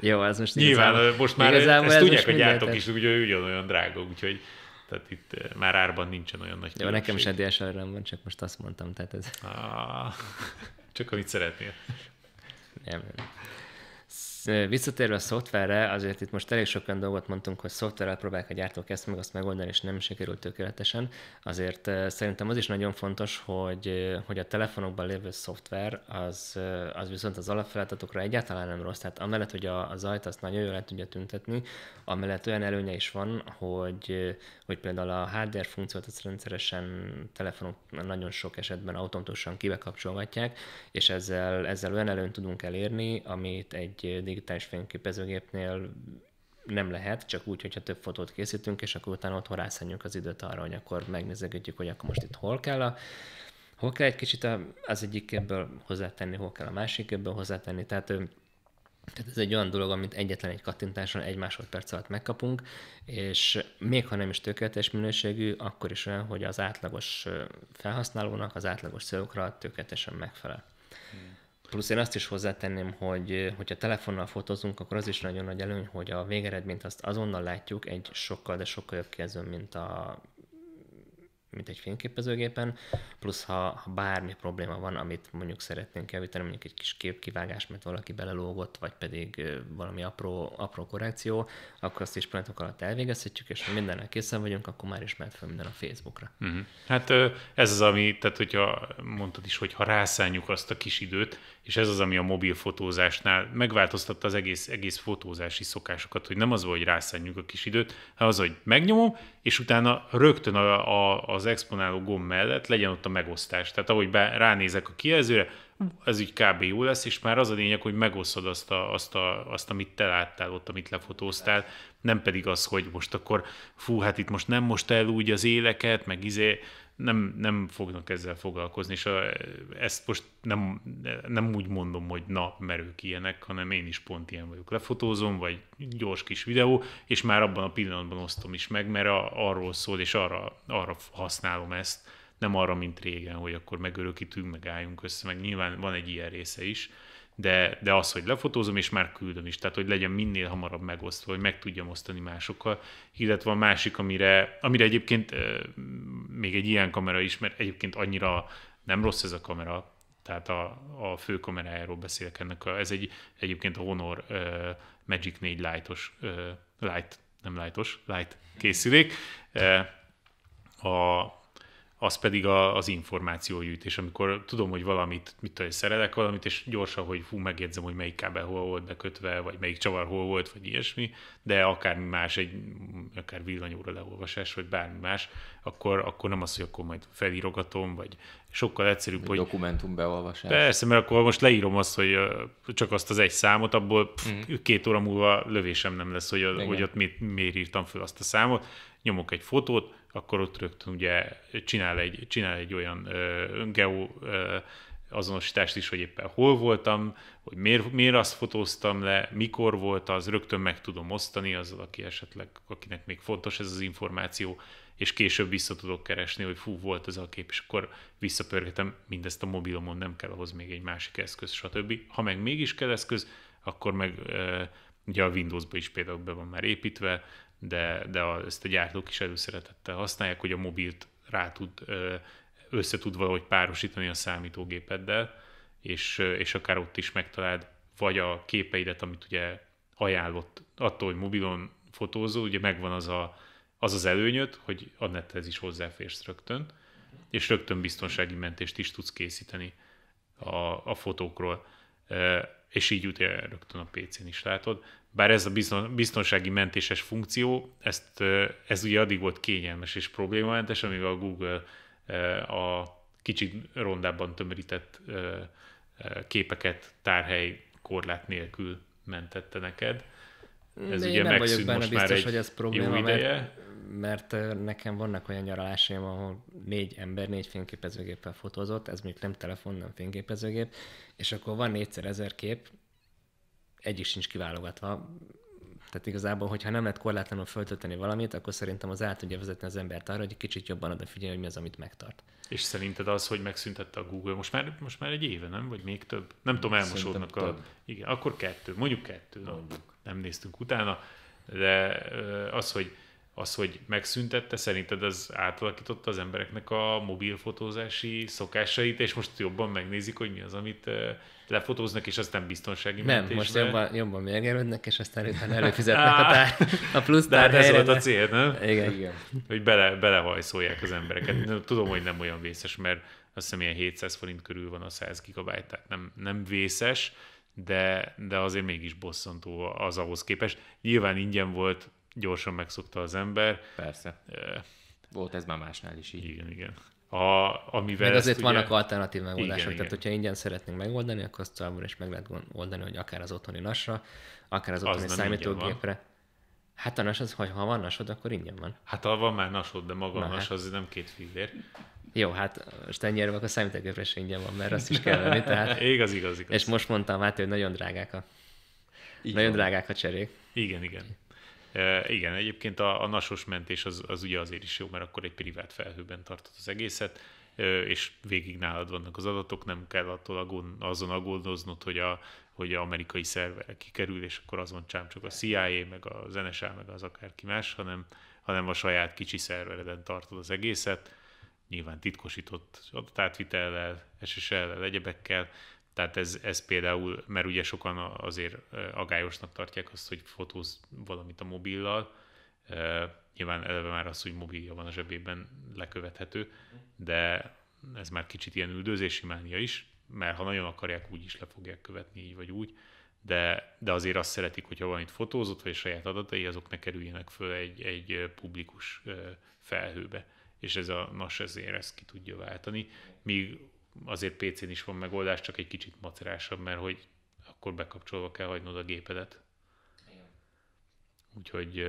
Jó, ez most Nyilván igazából, most már igazából ezt tudják hogy gyártók is, ugye ugyanolyan drága, úgyhogy tehát itt már árban nincsen olyan nagy különbség. Jó, nekem is dsr van, csak most azt mondtam, tehát ez... Ah, csak amit szeretnél. Nem, nem. Visszatérve a szoftverre, azért itt most elég sokan dolgot mondtunk, hogy szoftverrel próbálják a gyártók ezt meg azt megoldani, és nem sikerült tökéletesen. Azért szerintem az is nagyon fontos, hogy, hogy a telefonokban lévő szoftver az, az viszont az alapfeladatokra egyáltalán nem rossz. Tehát amellett, hogy a, a zajt azt nagyon jól le tudja tüntetni, amellett olyan előnye is van, hogy, hogy például a HDR funkciót azt rendszeresen telefonok nagyon sok esetben automatikusan kibekapcsolgatják, és ezzel, ezzel olyan előnyt tudunk elérni, amit egy digitális fényképezőgépnél nem lehet, csak úgy, hogyha több fotót készítünk, és akkor utána otthon rászálljuk az időt arra, hogy akkor megnézegetjük, hogy akkor most itt hol kell a hol kell egy kicsit az egyik ebből hozzátenni, hol kell a másik ebből hozzátenni. Tehát, tehát ez egy olyan dolog, amit egyetlen egy kattintáson egy másodperc alatt megkapunk, és még ha nem is tökéletes minőségű, akkor is olyan, hogy az átlagos felhasználónak, az átlagos célokra tökéletesen megfelel. Plusz én azt is hozzátenném, hogy eh, hogyha telefonnal fotózunk, akkor az is nagyon nagy előny, hogy a végeredményt azt azonnal látjuk egy sokkal, de sokkal jobb kezdőn, mint a mint egy fényképezőgépen, plusz ha, ha bármi probléma van, amit mondjuk szeretnénk javítani, mondjuk egy kis képkivágás, mert valaki belelógott, vagy pedig eh, valami apró, apró korrekció, akkor azt is pillanatok alatt elvégezhetjük, és ha mindennel készen vagyunk, akkor már ismert fel minden a Facebookra. Uh-huh. Hát eh, ez az, ami, tehát hogyha mondtad is, hogy ha rászánjuk azt a kis időt, és ez az, ami a mobil fotózásnál megváltoztatta az egész, egész fotózási szokásokat, hogy nem az volt, hogy rászánjuk a kis időt, hanem az, hogy megnyomom, és utána rögtön a, a, az exponáló gomb mellett legyen ott a megosztás. Tehát ahogy be, ránézek a kijelzőre, ez így kb. jó lesz, és már az a lényeg, hogy megosztod azt, a, azt, a, azt amit te láttál ott, amit lefotóztál, nem pedig az, hogy most akkor fú, hát itt most nem most el úgy az éleket, meg izé, nem, nem fognak ezzel foglalkozni, és a, ezt most nem, nem úgy mondom, hogy na, mert ők ilyenek, hanem én is pont ilyen vagyok. Lefotózom, vagy gyors kis videó, és már abban a pillanatban osztom is meg, mert a, arról szól, és arra, arra használom ezt, nem arra, mint régen, hogy akkor megörökítünk, meg álljunk össze, meg nyilván van egy ilyen része is, de, de az, hogy lefotózom, és már küldöm is, tehát hogy legyen minél hamarabb megosztva, hogy meg tudjam osztani másokkal, illetve a másik, amire, amire egyébként még egy ilyen kamera is, mert egyébként annyira nem rossz ez a kamera, tehát a, a fő kamerájáról beszélek ennek. A, ez egy egyébként a Honor uh, Magic 4 lightos, uh, light, nem lightos, light készülék. Uh, a, az pedig a, az információgyűjtés, amikor tudom, hogy valamit, mit tudom, szerelek valamit, és gyorsan, hogy fú megjegyzem, hogy melyik kábel hol volt bekötve, vagy melyik csavar hol volt, vagy ilyesmi, de akármi más, egy, akár villanyóra leolvasás, vagy bármi más, akkor, akkor nem az, hogy akkor majd felírogatom, vagy sokkal egyszerűbb, hogy... Dokumentum beolvasás. Persze, mert akkor most leírom azt, hogy csak azt az egy számot, abból pff, mm. két óra múlva lövésem nem lesz, hogy, a, hogy ott mit, miért írtam fel azt a számot, nyomok egy fotót, akkor ott rögtön ugye csinál egy, csinál egy olyan ö, geo ö, azonosítást is, hogy éppen hol voltam, hogy miért, miért azt fotóztam le, mikor volt az, rögtön meg tudom osztani azzal, aki esetleg, akinek még fontos ez az információ, és később vissza tudok keresni, hogy fú, volt ez a kép, és akkor visszapörgetem mindezt a mobilomon, nem kell ahhoz még egy másik eszköz, stb. Ha meg mégis kell eszköz, akkor meg ugye a Windows-ba is például be van már építve, de, de a, ezt a gyártók is előszeretettel használják, hogy a mobilt rá tud, össze tud valahogy párosítani a számítógépeddel, és, és akár ott is megtaláld vagy a képeidet, amit ugye ajánlott attól, hogy mobilon fotózol, ugye megvan az a, az, az előnyöd, hogy a nethez is hozzáférsz rögtön, és rögtön biztonsági mentést is tudsz készíteni a, a fotókról és így ugye rögtön a PC-n is látod. Bár ez a biztonsági mentéses funkció, ezt, ez ugye addig volt kényelmes és problémamentes, amíg a Google a kicsit rondábban tömörített képeket tárhely korlát nélkül mentette neked. Mm. Ez Én ugye nem vagyok benne most biztos, hogy ez probléma, mert, mert nekem vannak olyan nyaralásaim, ahol négy ember négy fényképezőgéppel fotózott, ez még nem telefon, nem fényképezőgép, és akkor van négyszer ezer kép, egyik sincs kiválogatva, tehát igazából, hogyha nem lehet korlátlanul föltölteni valamit, akkor szerintem az át tudja vezetni az embert arra, hogy kicsit jobban odafigyelj, hogy mi az, amit megtart. És szerinted az, hogy megszüntette a Google, most már, most már egy éve, nem? Vagy még több? Nem tudom, elmosódnak a... Több. Igen, akkor kettő, mondjuk kettő. Mondjuk nem néztünk utána, de az, hogy, az, hogy megszüntette, szerinted az átalakította az embereknek a mobilfotózási szokásait, és most jobban megnézik, hogy mi az, amit lefotóznak, és aztán biztonsági Nem, mentésben. most jobban, jobban mérgelődnek, és aztán utána előfizetnek a, tár, a plusz De hát ez volt a cél, nem? Igen. Igen. Hogy bele, belehajszolják az embereket. Tudom, hogy nem olyan vészes, mert azt hiszem ilyen 700 forint körül van a 100 gigabyte, tehát nem, nem vészes, de, de azért mégis bosszantó az ahhoz képest. Nyilván ingyen volt, gyorsan megszokta az ember. Persze. volt ez már másnál is így. Igen, igen. A, amivel Meg azért vannak ugye... alternatív megoldások, igen, tehát igen. hogyha ingyen szeretnénk megoldani, akkor azt talán is meg lehet oldani, hogy akár az otthoni nasra, akár az otthoni az számítógépre. Hát a nas az, hogy ha van nasod, akkor ingyen van. Hát ha van már nasod, de maga Na, nas hát. az nem két fillér. Jó, hát most uh, erőben, akkor számítógépes ingyen van, mert azt is kell venni. Tehát... igaz, igaz, igaz. És most mondtam hát hogy nagyon drágák a, igen. nagyon drágák a cserék. Igen, igen. E, igen, egyébként a, a nasos mentés az, az ugye azért is jó, mert akkor egy privát felhőben tartod az egészet, e, és végig nálad vannak az adatok, nem kell attól azon aggódoznod, hogy a, hogy a amerikai szerver kikerül, és akkor azon csám csak a CIA, meg az NSA, meg az akárki más, hanem, hanem a saját kicsi szervereden tartod az egészet, nyilván titkosított adatátvitellel, SSL-lel, egyebekkel, tehát ez, ez például, mert ugye sokan azért agályosnak tartják azt, hogy fotóz valamit a mobillal, nyilván eleve már az, hogy mobilja van a zsebében lekövethető, de ez már kicsit ilyen üldözési mánia is, mert ha nagyon akarják, úgy is le fogják követni így vagy úgy, de, de azért azt szeretik, hogyha valamit fotózott, vagy saját adatai, azok ne kerüljenek föl egy, egy publikus felhőbe és ez a NAS ezért ezt ki tudja váltani, míg azért PC-n is van megoldás, csak egy kicsit macerásabb, mert hogy akkor bekapcsolva kell hagynod a gépedet. Úgyhogy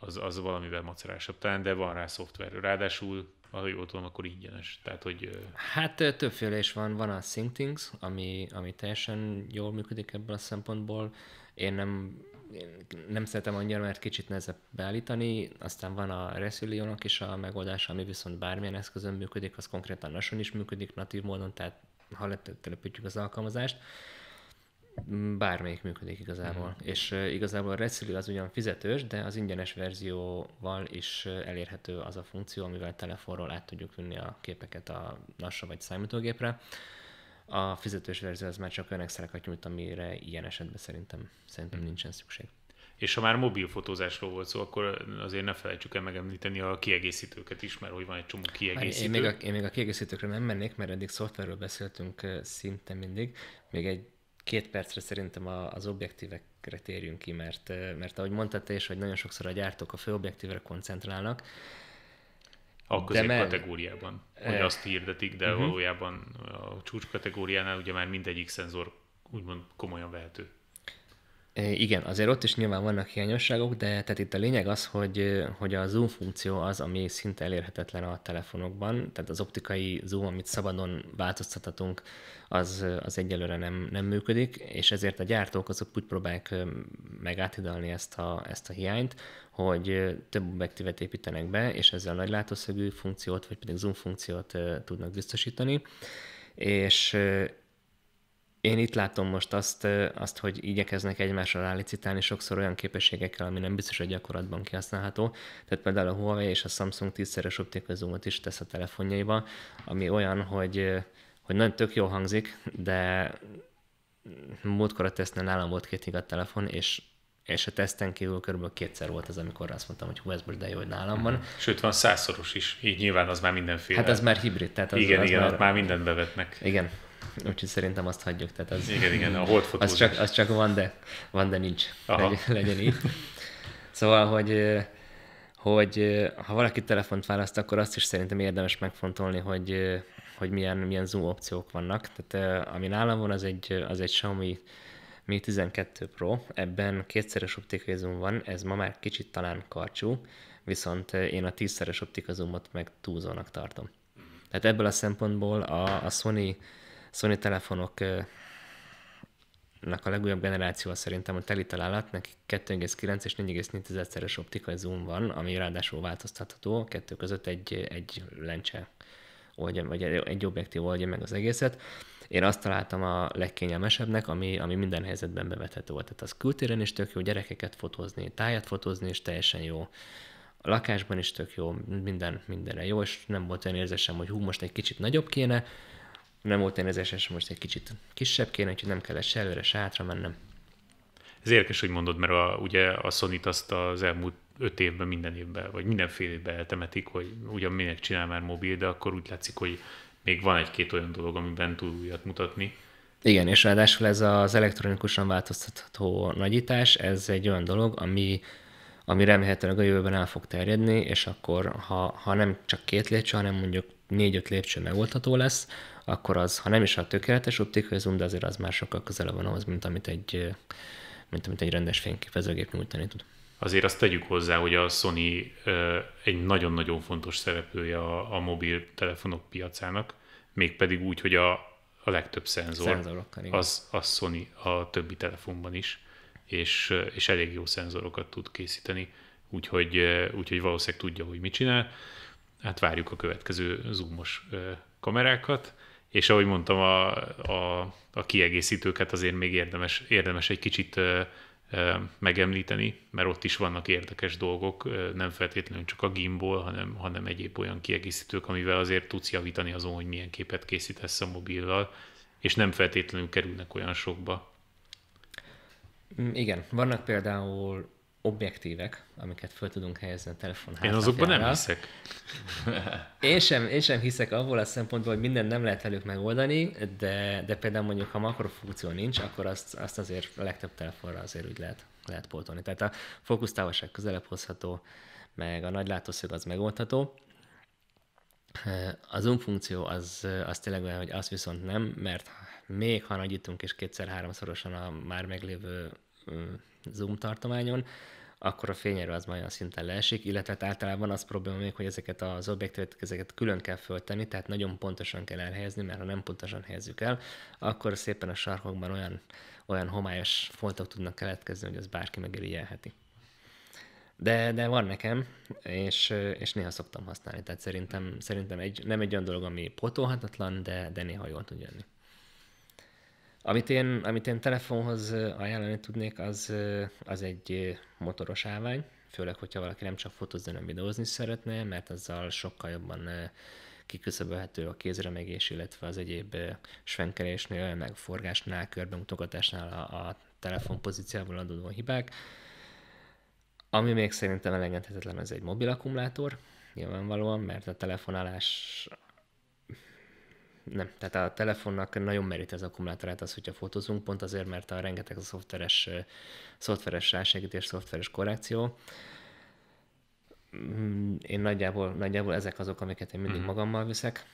az, az valamivel macerásabb talán, de van rá szoftver. Ráadásul, ha jól tudom, akkor ingyenes. Tehát, hogy... Hát többféle is van. Van a SyncThings, ami, ami teljesen jól működik ebből a szempontból. Én nem én nem szeretem annyira, mert kicsit nehezebb beállítani, aztán van a Resilionok is a megoldás, ami viszont bármilyen eszközön működik, az konkrétan nason is működik natív módon, tehát ha letelepítjük az alkalmazást, bármelyik működik igazából. Mm. És uh, igazából a Resilio az ugyan fizetős, de az ingyenes verzióval is elérhető az a funkció, amivel telefonról át tudjuk vinni a képeket a lassabb vagy számítógépre. Uh, a fizetős verzió az már csak olyan extrákat nyújt, amire ilyen esetben szerintem, szerintem hmm. nincsen szükség. És ha már mobil fotózásról volt szó, akkor azért ne felejtsük el megemlíteni a kiegészítőket is, mert hogy van egy csomó kiegészítő. Én még, a, én még a kiegészítőkre nem mennék, mert eddig szoftverről beszéltünk szinte mindig. Még egy két percre szerintem az objektívekre térjünk ki, mert, mert ahogy mondtad te is, hogy nagyon sokszor a gyártók a fő objektívre koncentrálnak, a középkategóriában, hogy e. azt hirdetik, de uh-huh. valójában a csúcs kategóriánál ugye már mindegyik szenzor úgymond komolyan vehető. E, igen, azért ott is nyilván vannak hiányosságok, de tehát itt a lényeg az, hogy, hogy a zoom funkció az, ami szinte elérhetetlen a telefonokban, tehát az optikai zoom, amit szabadon változtathatunk, az, az egyelőre nem, nem működik, és ezért a gyártók azok úgy próbálják megáthidalni ezt a, ezt a hiányt, hogy több objektívet építenek be, és ezzel nagy látószögű funkciót, vagy pedig zoom funkciót tudnak biztosítani, és én itt látom most azt, azt hogy igyekeznek egymással rálicitálni sokszor olyan képességekkel, ami nem biztos, hogy gyakorlatban kihasználható. Tehát például a Huawei és a Samsung tízszeres optikai zoomot is tesz a telefonjaiba, ami olyan, hogy, hogy nagyon tök jó hangzik, de múltkor a tesztnél nálam volt két a telefon, és és a teszten kívül körülbelül kétszer volt az amikor azt mondtam, hogy Westbrook de jó, hogy nálam van. Mhm. Sőt, van százszoros is, így nyilván az már mindenféle. Hát ez már hibrid, tehát az, Igen, az igen, már... ott már mindent bevetnek. Igen, úgyhogy szerintem azt hagyjuk. Tehát az, igen, igen, a holdfotózás. Az csak, az csak van, de, van, de nincs. Aha. Legyen, legyen így. Szóval, hogy, hogy ha valaki telefont választ, akkor azt is szerintem érdemes megfontolni, hogy, hogy milyen, milyen zoom opciók vannak. Tehát ami nálam van, az egy, az egy Xiaomi mi 12 Pro, ebben kétszeres optikai zoom van, ez ma már kicsit talán karcsú, viszont én a tízszeres optikai zoomot meg túlzónak tartom. Tehát ebből a szempontból a, a Sony, Sony telefonok a legújabb generáció szerintem a teli találat, neki 2,9 és 4,4 szeres optikai zoom van, ami ráadásul változtatható, a kettő között egy, egy lencse oldja, vagy egy objektív oldja meg az egészet én azt találtam a legkényelmesebbnek, ami, ami minden helyzetben bevethető volt. Tehát az kültéren is tök jó, gyerekeket fotózni, tájat fotózni is teljesen jó. A lakásban is tök jó, minden, mindenre jó, és nem volt olyan érzésem, hogy hú, most egy kicsit nagyobb kéne, nem volt olyan érzésem, hogy most egy kicsit kisebb kéne, úgyhogy nem kellett se előre, se átra mennem. Ez érdekes, hogy mondod, mert a, ugye a sony azt az elmúlt öt évben, minden évben, vagy minden évben eltemetik, hogy ugyan minek csinál már mobil, de akkor úgy látszik, hogy még van egy-két olyan dolog, amiben tud újat mutatni. Igen, és ráadásul ez az elektronikusan változtatható nagyítás, ez egy olyan dolog, ami, ami remélhetőleg a jövőben el fog terjedni, és akkor, ha, ha nem csak két lépcső, hanem mondjuk négy-öt lépcső megoldható lesz, akkor az, ha nem is a tökéletes optikai zoom, de azért az már sokkal közelebb van ahhoz, mint amit egy, mint amit egy rendes fényképezőgép nyújtani tud azért azt tegyük hozzá, hogy a Sony egy nagyon-nagyon fontos szereplője a, a mobiltelefonok piacának, mégpedig úgy, hogy a, a legtöbb szenzor az, az Sony a többi telefonban is, és, és elég jó szenzorokat tud készíteni, úgyhogy, úgyhogy valószínűleg tudja, hogy mit csinál. Hát várjuk a következő zoomos kamerákat, és ahogy mondtam, a, a, a kiegészítőket azért még érdemes, érdemes egy kicsit megemlíteni, mert ott is vannak érdekes dolgok, nem feltétlenül csak a gimbal, hanem, hanem egyéb olyan kiegészítők, amivel azért tudsz javítani azon, hogy milyen képet készítesz a mobillal, és nem feltétlenül kerülnek olyan sokba. Mm, igen, vannak például objektívek, amiket föl tudunk helyezni a telefon Én azokban nem hiszek. én, sem, én sem hiszek abból a szempontból, hogy mindent nem lehet velük megoldani, de, de például mondjuk, ha makrofunkció nincs, akkor azt, azt azért a legtöbb telefonra azért úgy lehet, lehet pótolni. Tehát a fókusztávolság közelebb hozható, meg a nagy látószög az megoldható. A zoom funkció az, az tényleg olyan, hogy az viszont nem, mert még ha nagyítunk és kétszer-háromszorosan a már meglévő zoom tartományon, akkor a fényerő az majd a szinten leesik, illetve hát általában az probléma még, hogy ezeket az objektívet ezeket külön kell föltenni, tehát nagyon pontosan kell elhelyezni, mert ha nem pontosan helyezzük el, akkor szépen a sarkokban olyan, olyan homályos foltok tudnak keletkezni, hogy az bárki megirigyelheti. De, de van nekem, és, és néha szoktam használni, tehát szerintem, szerintem egy, nem egy olyan dolog, ami potolhatatlan, de, de néha jól tud jönni. Amit én, amit én telefonhoz ajánlani tudnék, az, az egy motoros állvány, főleg, hogyha valaki nem csak fotózni, hanem videózni szeretne, mert azzal sokkal jobban kiküszöbölhető a kézremegés, illetve az egyéb svenkelésnél, meg forgásnál, körbemutogatásnál a, a telefon pozíciából adódó hibák. Ami még szerintem elengedhetetlen, az egy mobil akkumulátor, nyilvánvalóan, mert a telefonálás nem. Tehát a telefonnak nagyon merít az akkumulátorát az, hogyha fotózunk, pont azért, mert a rengeteg a szoftveres, szoftveres rásegítés, szoftveres korrekció. Mm, én nagyjából, nagyjából ezek azok, amiket én mindig mm. magammal viszek.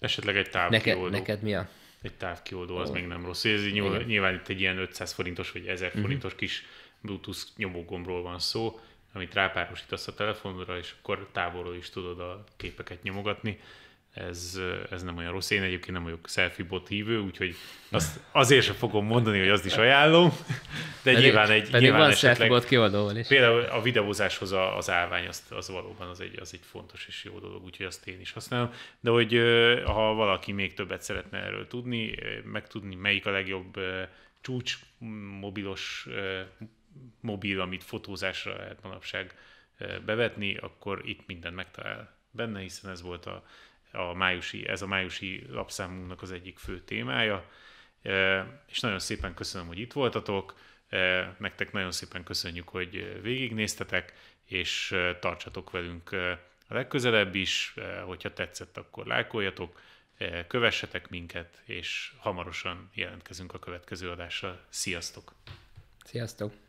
Esetleg egy távkioldó. Neked, neked mi a? Egy távkioldó, az oh. még nem rossz. Ez nyilván, nyilván itt egy ilyen 500 forintos vagy 1000 mhm. forintos mm-hmm. kis Bluetooth nyomógombról van szó, amit rápárosítasz a telefonra, és akkor távolról is tudod a képeket nyomogatni ez, ez nem olyan rossz. Én egyébként nem vagyok selfie bot hívő, úgyhogy azt azért sem fogom mondani, hogy azt is ajánlom, de pedig, nyilván egy pedig nyilván van esetleg, bot kioldóval is. Például a videózáshoz az állvány az, az valóban az egy, az egy fontos és jó dolog, úgyhogy azt én is használom. De hogy ha valaki még többet szeretne erről tudni, megtudni melyik a legjobb csúcs mobilos mobil, amit fotózásra lehet manapság bevetni, akkor itt mindent megtalál benne, hiszen ez volt a a májusi, ez a májusi lapszámunknak az egyik fő témája, e, és nagyon szépen köszönöm, hogy itt voltatok, e, nektek nagyon szépen köszönjük, hogy végignéztetek, és e, tartsatok velünk a legközelebb is, hogyha tetszett, akkor lájkoljatok, kövessetek minket, és hamarosan jelentkezünk a következő adással. Sziasztok! Sziasztok!